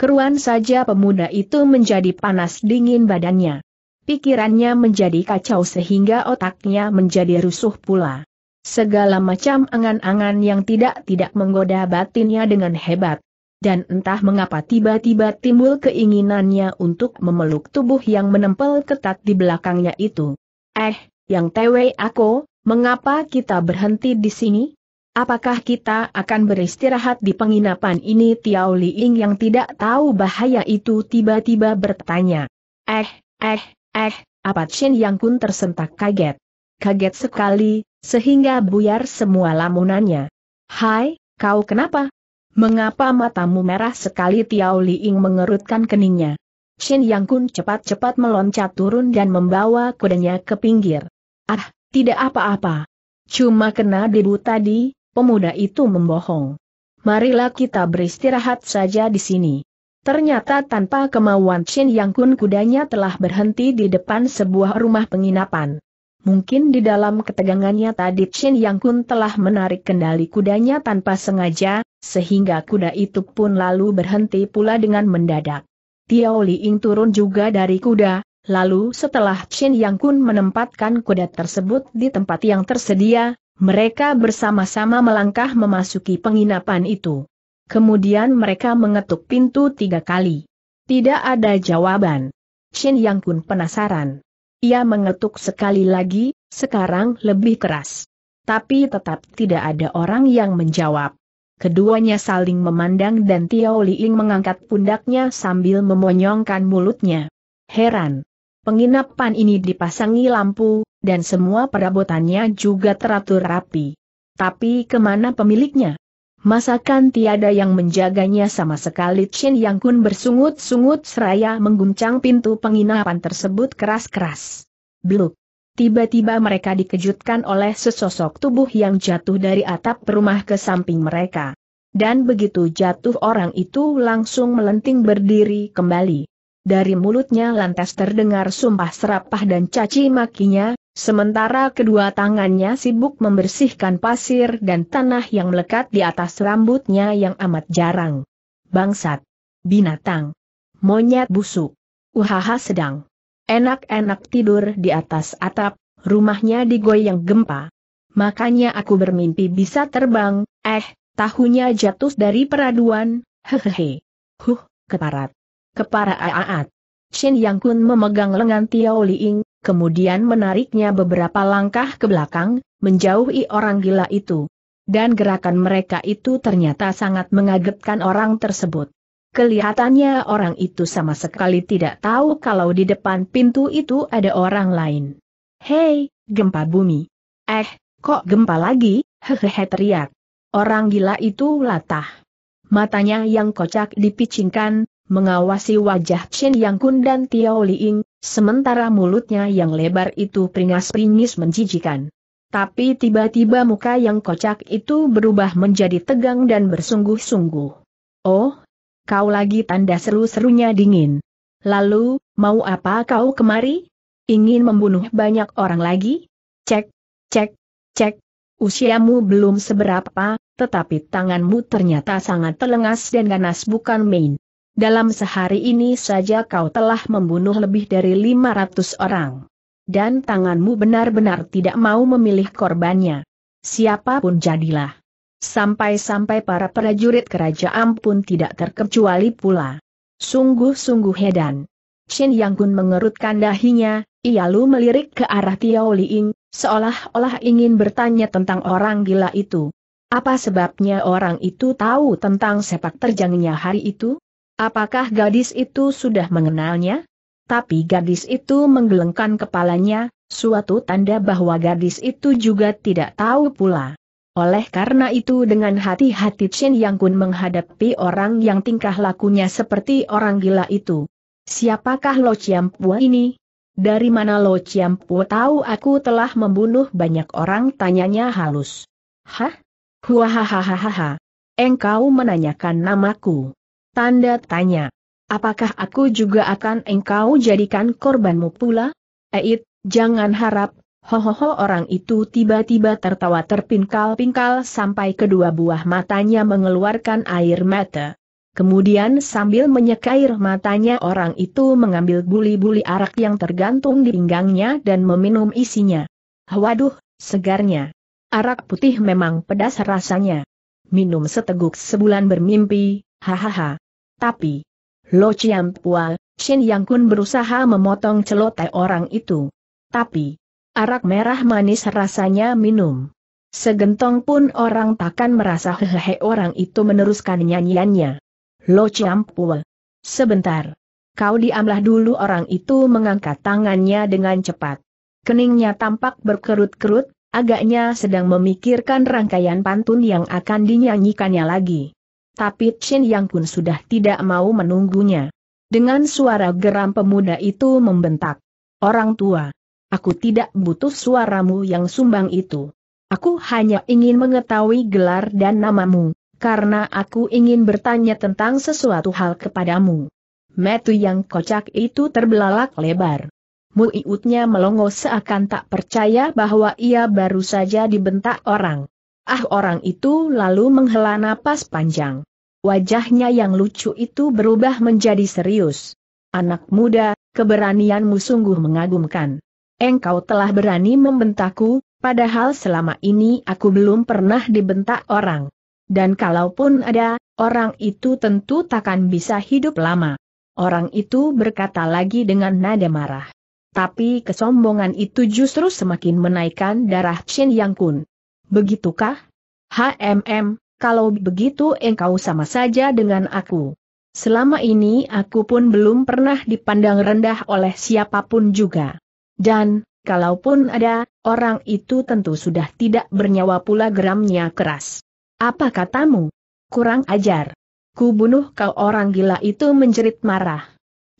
Keruan saja pemuda itu menjadi panas dingin badannya. Pikirannya menjadi kacau sehingga otaknya menjadi rusuh pula. Segala macam angan-angan yang tidak-tidak menggoda batinnya dengan hebat. Dan entah mengapa tiba-tiba timbul keinginannya untuk memeluk tubuh yang menempel ketat di belakangnya itu. Eh, yang tewe aku, mengapa kita berhenti di sini? Apakah kita akan beristirahat di penginapan ini Tiao Ying yang tidak tahu bahaya itu tiba-tiba bertanya. Eh, eh, eh, apa Chen Yang Kun tersentak kaget. Kaget sekali, sehingga buyar semua lamunannya. Hai, kau kenapa? Mengapa matamu merah sekali Tiao Ying mengerutkan keningnya. Chen Yang Kun cepat-cepat meloncat turun dan membawa kudanya ke pinggir. Ah, tidak apa-apa. Cuma kena debu tadi, pemuda itu membohong. Marilah kita beristirahat saja di sini. Ternyata tanpa kemauan Chin Yang Kun kudanya telah berhenti di depan sebuah rumah penginapan. Mungkin di dalam ketegangannya tadi Chin Yang Kun telah menarik kendali kudanya tanpa sengaja, sehingga kuda itu pun lalu berhenti pula dengan mendadak. Tiao Ying turun juga dari kuda, lalu setelah Chin Yang Kun menempatkan kuda tersebut di tempat yang tersedia, mereka bersama-sama melangkah memasuki penginapan itu. Kemudian mereka mengetuk pintu tiga kali. Tidak ada jawaban. Shin Yang Kun penasaran. Ia mengetuk sekali lagi, sekarang lebih keras. Tapi tetap tidak ada orang yang menjawab. Keduanya saling memandang dan Tiao Liing mengangkat pundaknya sambil memonyongkan mulutnya. Heran. Penginapan ini dipasangi lampu, dan semua perabotannya juga teratur rapi. Tapi kemana pemiliknya? Masakan tiada yang menjaganya sama sekali Chen Yang Kun bersungut-sungut seraya mengguncang pintu penginapan tersebut keras-keras. Bluk. Tiba-tiba mereka dikejutkan oleh sesosok tubuh yang jatuh dari atap rumah ke samping mereka. Dan begitu jatuh orang itu langsung melenting berdiri kembali. Dari mulutnya lantas terdengar sumpah serapah dan caci makinya, sementara kedua tangannya sibuk membersihkan pasir dan tanah yang melekat di atas rambutnya yang amat jarang. Bangsat! Binatang! Monyet busuk! Uhaha sedang! Enak-enak tidur di atas atap, rumahnya digoyang gempa. Makanya aku bermimpi bisa terbang, eh, tahunya jatuh dari peraduan, hehehe. Huh, keparat kepada Aat. Chin Yang Kun memegang lengan Tiao Liing, kemudian menariknya beberapa langkah ke belakang, menjauhi orang gila itu. Dan gerakan mereka itu ternyata sangat mengagetkan orang tersebut. Kelihatannya orang itu sama sekali tidak tahu kalau di depan pintu itu ada orang lain. Hei, gempa bumi. Eh, kok gempa lagi? Hehehe teriak. Orang gila itu latah. Matanya yang kocak dipicingkan, mengawasi wajah Chen Yang Kun dan Tiao Liing, sementara mulutnya yang lebar itu peringas-peringis menjijikan. Tapi tiba-tiba muka yang kocak itu berubah menjadi tegang dan bersungguh-sungguh. Oh, kau lagi tanda seru-serunya dingin. Lalu, mau apa kau kemari? Ingin membunuh banyak orang lagi? Cek, cek, cek. Usiamu belum seberapa, tetapi tanganmu ternyata sangat telengas dan ganas bukan main. Dalam sehari ini saja kau telah membunuh lebih dari 500 orang. Dan tanganmu benar-benar tidak mau memilih korbannya. Siapapun jadilah. Sampai-sampai para prajurit kerajaan pun tidak terkecuali pula. Sungguh-sungguh hedan. Shin Yang Gun mengerutkan dahinya, Ia lalu melirik ke arah Tiao Liing, seolah-olah ingin bertanya tentang orang gila itu. Apa sebabnya orang itu tahu tentang sepak terjangnya hari itu? Apakah gadis itu sudah mengenalnya? Tapi gadis itu menggelengkan kepalanya, suatu tanda bahwa gadis itu juga tidak tahu pula. Oleh karena itu dengan hati-hati Chen Yang Kun menghadapi orang yang tingkah lakunya seperti orang gila itu. Siapakah Lo Chiam Pua ini? Dari mana Lo Chiam Pua tahu aku telah membunuh banyak orang tanyanya halus. Hah? Huahahahaha. Engkau menanyakan namaku. Tanda tanya. Apakah aku juga akan engkau jadikan korbanmu pula? Eit, jangan harap, hohoho orang itu tiba-tiba tertawa terpingkal-pingkal sampai kedua buah matanya mengeluarkan air mata. Kemudian sambil menyeka air matanya orang itu mengambil buli-buli arak yang tergantung di pinggangnya dan meminum isinya. Waduh, segarnya. Arak putih memang pedas rasanya. Minum seteguk sebulan bermimpi, Hahaha. Tapi, Lo Chiam Pua, Shin Yang Kun berusaha memotong celote orang itu. Tapi, arak merah manis rasanya minum. Segentong pun orang takkan merasa hehehe orang itu meneruskan nyanyiannya. Lo Chiam Pua. Sebentar. Kau diamlah dulu orang itu mengangkat tangannya dengan cepat. Keningnya tampak berkerut-kerut, agaknya sedang memikirkan rangkaian pantun yang akan dinyanyikannya lagi tapi Chin Yang Kun sudah tidak mau menunggunya. Dengan suara geram pemuda itu membentak. Orang tua, aku tidak butuh suaramu yang sumbang itu. Aku hanya ingin mengetahui gelar dan namamu, karena aku ingin bertanya tentang sesuatu hal kepadamu. Metu yang kocak itu terbelalak lebar. Muiutnya melongo seakan tak percaya bahwa ia baru saja dibentak orang. Ah orang itu lalu menghela napas panjang. Wajahnya yang lucu itu berubah menjadi serius. Anak muda, keberanianmu sungguh mengagumkan. Engkau telah berani membentakku, padahal selama ini aku belum pernah dibentak orang. Dan kalaupun ada, orang itu tentu takkan bisa hidup lama. Orang itu berkata lagi dengan nada marah. Tapi kesombongan itu justru semakin menaikkan darah Chin Yang Kun. Begitukah? HMM, kalau begitu engkau sama saja dengan aku. Selama ini aku pun belum pernah dipandang rendah oleh siapapun juga. Dan, kalaupun ada, orang itu tentu sudah tidak bernyawa pula geramnya keras. Apa katamu? Kurang ajar. Ku bunuh kau orang gila itu menjerit marah.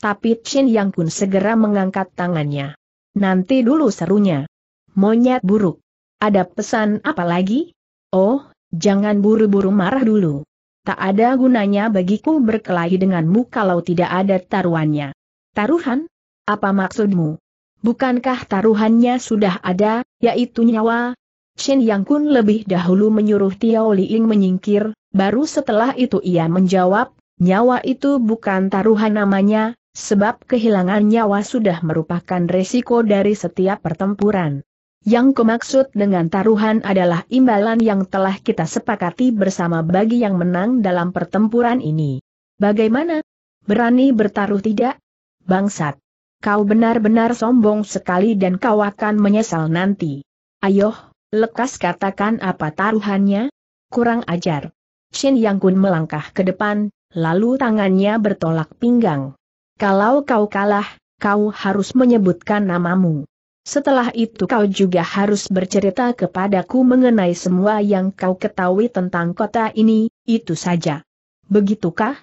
Tapi Chen Yang pun segera mengangkat tangannya. Nanti dulu serunya. Monyet buruk. Ada pesan apa lagi? Oh, Jangan buru-buru marah dulu. Tak ada gunanya bagiku berkelahi denganmu kalau tidak ada taruhannya. Taruhan? Apa maksudmu? Bukankah taruhannya sudah ada, yaitu nyawa? Chen Yang Kun lebih dahulu menyuruh Tiao Ying menyingkir, baru setelah itu ia menjawab, nyawa itu bukan taruhan namanya, sebab kehilangan nyawa sudah merupakan resiko dari setiap pertempuran. Yang kumaksud dengan taruhan adalah imbalan yang telah kita sepakati bersama bagi yang menang dalam pertempuran ini. Bagaimana? Berani bertaruh tidak? Bangsat! Kau benar-benar sombong sekali dan kau akan menyesal nanti. Ayo, lekas katakan apa taruhannya? Kurang ajar. Shin Yang Kun melangkah ke depan, lalu tangannya bertolak pinggang. Kalau kau kalah, kau harus menyebutkan namamu. Setelah itu kau juga harus bercerita kepadaku mengenai semua yang kau ketahui tentang kota ini, itu saja. Begitukah?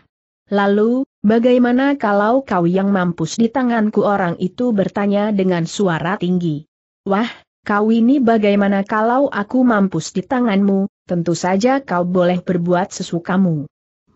Lalu, bagaimana kalau kau yang mampus di tanganku orang itu bertanya dengan suara tinggi? Wah, kau ini bagaimana kalau aku mampus di tanganmu, tentu saja kau boleh berbuat sesukamu.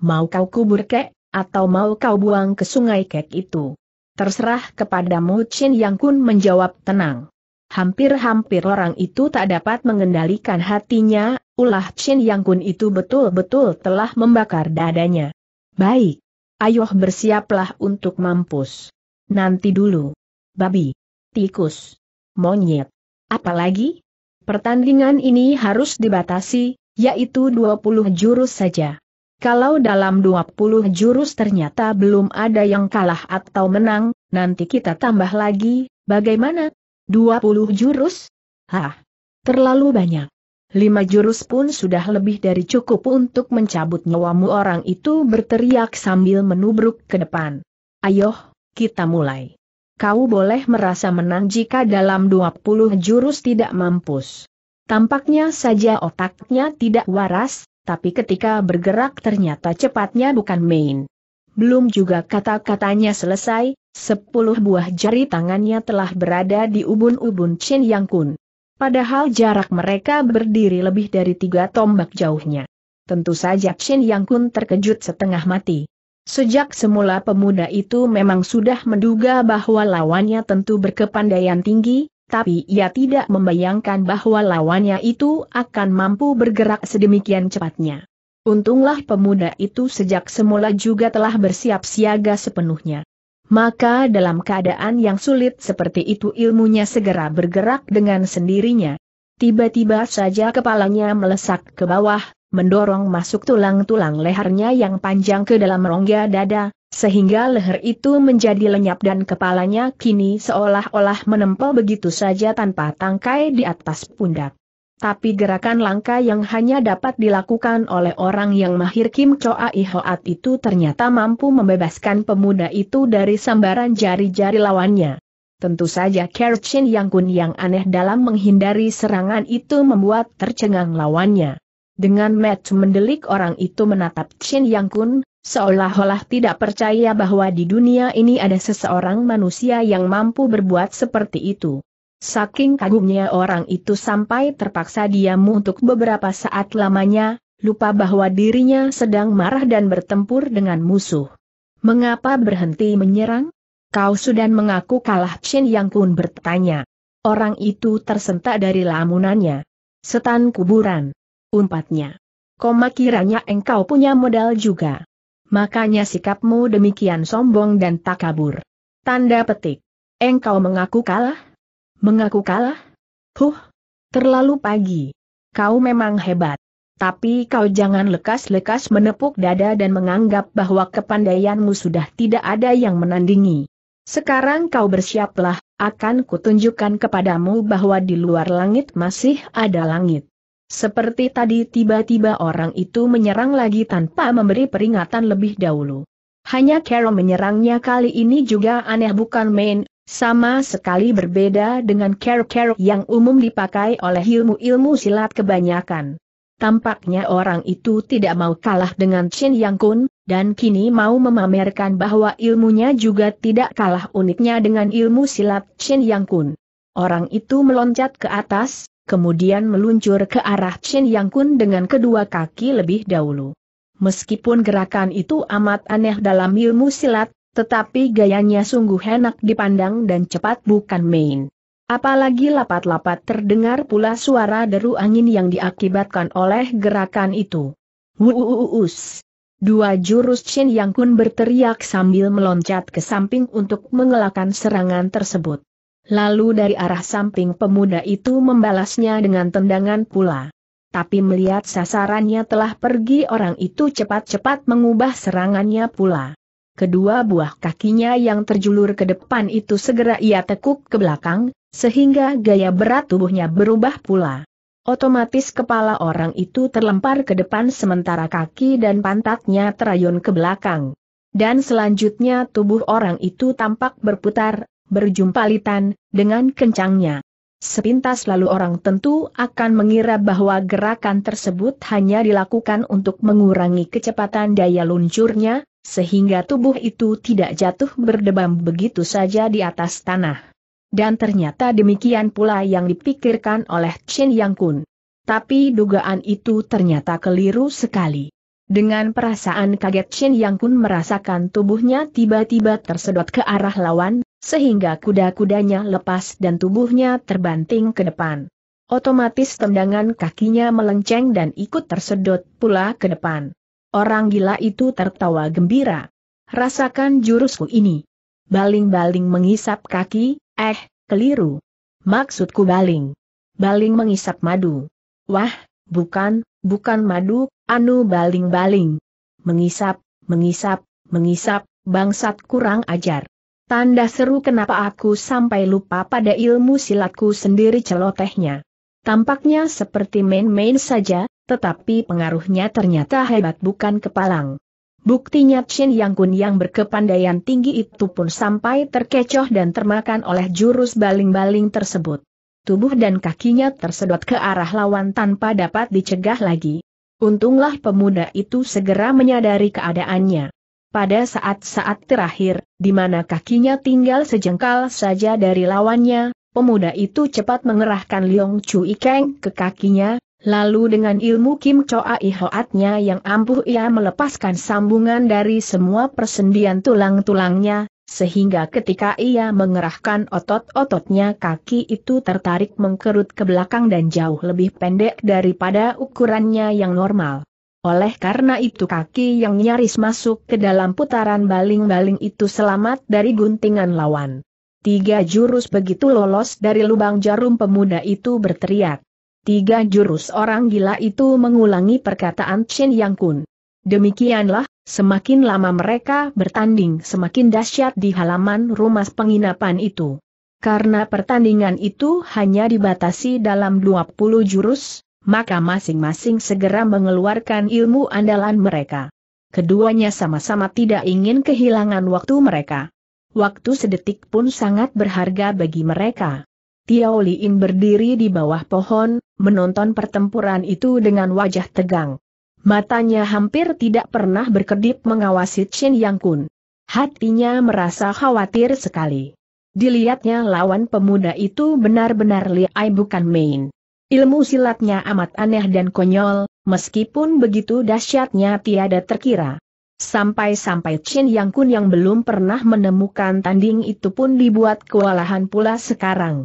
Mau kau kubur kek, atau mau kau buang ke sungai kek itu? Terserah kepadamu Chin Yang Kun menjawab tenang. Hampir-hampir orang itu tak dapat mengendalikan hatinya, ulah Chin Yang Kun itu betul-betul telah membakar dadanya. Baik. ayoh bersiaplah untuk mampus. Nanti dulu. Babi. Tikus. Monyet. Apalagi? Pertandingan ini harus dibatasi, yaitu 20 jurus saja. Kalau dalam 20 jurus ternyata belum ada yang kalah atau menang, nanti kita tambah lagi, bagaimana? 20 jurus? Hah? Terlalu banyak. Lima jurus pun sudah lebih dari cukup untuk mencabut nyawamu orang itu berteriak sambil menubruk ke depan. Ayo, kita mulai. Kau boleh merasa menang jika dalam 20 jurus tidak mampus. Tampaknya saja otaknya tidak waras, tapi ketika bergerak ternyata cepatnya bukan main. Belum juga kata-katanya selesai, sepuluh buah jari tangannya telah berada di ubun-ubun Chin Yang Kun. Padahal jarak mereka berdiri lebih dari tiga tombak jauhnya. Tentu saja Chin Yang Kun terkejut setengah mati. Sejak semula pemuda itu memang sudah menduga bahwa lawannya tentu berkepandaian tinggi, tapi ia tidak membayangkan bahwa lawannya itu akan mampu bergerak sedemikian cepatnya. Untunglah pemuda itu sejak semula juga telah bersiap siaga sepenuhnya. Maka dalam keadaan yang sulit seperti itu ilmunya segera bergerak dengan sendirinya. Tiba-tiba saja kepalanya melesak ke bawah, mendorong masuk tulang-tulang lehernya yang panjang ke dalam rongga dada, sehingga leher itu menjadi lenyap dan kepalanya kini seolah-olah menempel begitu saja tanpa tangkai di atas pundak. Tapi gerakan langka yang hanya dapat dilakukan oleh orang yang mahir Kim Choa Ihoat itu ternyata mampu membebaskan pemuda itu dari sambaran jari-jari lawannya. Tentu saja Kerchin Yang Kun yang aneh dalam menghindari serangan itu membuat tercengang lawannya. Dengan match mendelik orang itu menatap Chin Yang Kun, Seolah-olah tidak percaya bahwa di dunia ini ada seseorang manusia yang mampu berbuat seperti itu. Saking kagumnya orang itu sampai terpaksa diam untuk beberapa saat lamanya, lupa bahwa dirinya sedang marah dan bertempur dengan musuh. Mengapa berhenti menyerang? Kau sudah mengaku kalah Chen Yang Kun bertanya. Orang itu tersentak dari lamunannya. Setan kuburan. Umpatnya. Koma kiranya engkau punya modal juga makanya sikapmu demikian sombong dan takabur. Tanda petik. Engkau mengaku kalah? Mengaku kalah? Huh, terlalu pagi. Kau memang hebat. Tapi kau jangan lekas-lekas menepuk dada dan menganggap bahwa kepandaianmu sudah tidak ada yang menandingi. Sekarang kau bersiaplah, akan kutunjukkan kepadamu bahwa di luar langit masih ada langit. Seperti tadi tiba-tiba orang itu menyerang lagi tanpa memberi peringatan lebih dahulu. Hanya Carol menyerangnya kali ini juga aneh bukan main, sama sekali berbeda dengan Carol-Carol yang umum dipakai oleh ilmu-ilmu silat kebanyakan. Tampaknya orang itu tidak mau kalah dengan Chen Yang Kun, dan kini mau memamerkan bahwa ilmunya juga tidak kalah uniknya dengan ilmu silat Chen Yang Kun. Orang itu meloncat ke atas, kemudian meluncur ke arah Chen Yang Kun dengan kedua kaki lebih dahulu. Meskipun gerakan itu amat aneh dalam ilmu silat, tetapi gayanya sungguh enak dipandang dan cepat bukan main. Apalagi lapat-lapat terdengar pula suara deru angin yang diakibatkan oleh gerakan itu. Wuuus. Dua jurus Chen Yang Kun berteriak sambil meloncat ke samping untuk mengelakkan serangan tersebut. Lalu dari arah samping pemuda itu membalasnya dengan tendangan pula. Tapi melihat sasarannya telah pergi orang itu cepat-cepat mengubah serangannya pula. Kedua buah kakinya yang terjulur ke depan itu segera ia tekuk ke belakang, sehingga gaya berat tubuhnya berubah pula. Otomatis kepala orang itu terlempar ke depan sementara kaki dan pantatnya terayun ke belakang. Dan selanjutnya tubuh orang itu tampak berputar, berjumpa litan, dengan kencangnya. Sepintas lalu orang tentu akan mengira bahwa gerakan tersebut hanya dilakukan untuk mengurangi kecepatan daya luncurnya, sehingga tubuh itu tidak jatuh berdebam begitu saja di atas tanah. Dan ternyata demikian pula yang dipikirkan oleh Chen Yang Kun. Tapi dugaan itu ternyata keliru sekali. Dengan perasaan kaget Chen Yang Kun merasakan tubuhnya tiba-tiba tersedot ke arah lawan, sehingga kuda-kudanya lepas dan tubuhnya terbanting ke depan. Otomatis tendangan kakinya melenceng dan ikut tersedot pula ke depan. Orang gila itu tertawa gembira. Rasakan jurusku ini. Baling-baling mengisap kaki, eh, keliru. Maksudku baling. Baling mengisap madu. Wah, bukan, bukan madu, anu baling-baling. Mengisap, mengisap, mengisap, bangsat kurang ajar. Tanda seru kenapa aku sampai lupa pada ilmu silatku sendiri celotehnya. Tampaknya seperti main-main saja, tetapi pengaruhnya ternyata hebat bukan kepalang. Buktinya Chin Yang Kun yang berkepandaian tinggi itu pun sampai terkecoh dan termakan oleh jurus baling-baling tersebut. Tubuh dan kakinya tersedot ke arah lawan tanpa dapat dicegah lagi. Untunglah pemuda itu segera menyadari keadaannya. Pada saat-saat terakhir, di mana kakinya tinggal sejengkal saja dari lawannya, pemuda itu cepat mengerahkan Liong Chu Keng ke kakinya, lalu dengan ilmu Kim Choa Ihoatnya yang ampuh ia melepaskan sambungan dari semua persendian tulang-tulangnya, sehingga ketika ia mengerahkan otot-ototnya kaki itu tertarik mengkerut ke belakang dan jauh lebih pendek daripada ukurannya yang normal. Oleh karena itu kaki yang nyaris masuk ke dalam putaran baling-baling itu selamat dari guntingan lawan. Tiga jurus begitu lolos dari lubang jarum pemuda itu berteriak. Tiga jurus orang gila itu mengulangi perkataan Chen Yang Kun. Demikianlah, semakin lama mereka bertanding semakin dahsyat di halaman rumah penginapan itu. Karena pertandingan itu hanya dibatasi dalam 20 jurus, maka masing-masing segera mengeluarkan ilmu andalan mereka. Keduanya sama-sama tidak ingin kehilangan waktu mereka. Waktu sedetik pun sangat berharga bagi mereka. Tiao Liin berdiri di bawah pohon, menonton pertempuran itu dengan wajah tegang. Matanya hampir tidak pernah berkedip mengawasi Chin Yang Kun. Hatinya merasa khawatir sekali. Dilihatnya lawan pemuda itu benar-benar liai bukan main. Ilmu silatnya amat aneh dan konyol, meskipun begitu dahsyatnya tiada terkira. Sampai-sampai Chen Yang Kun yang belum pernah menemukan tanding itu pun dibuat kewalahan pula sekarang.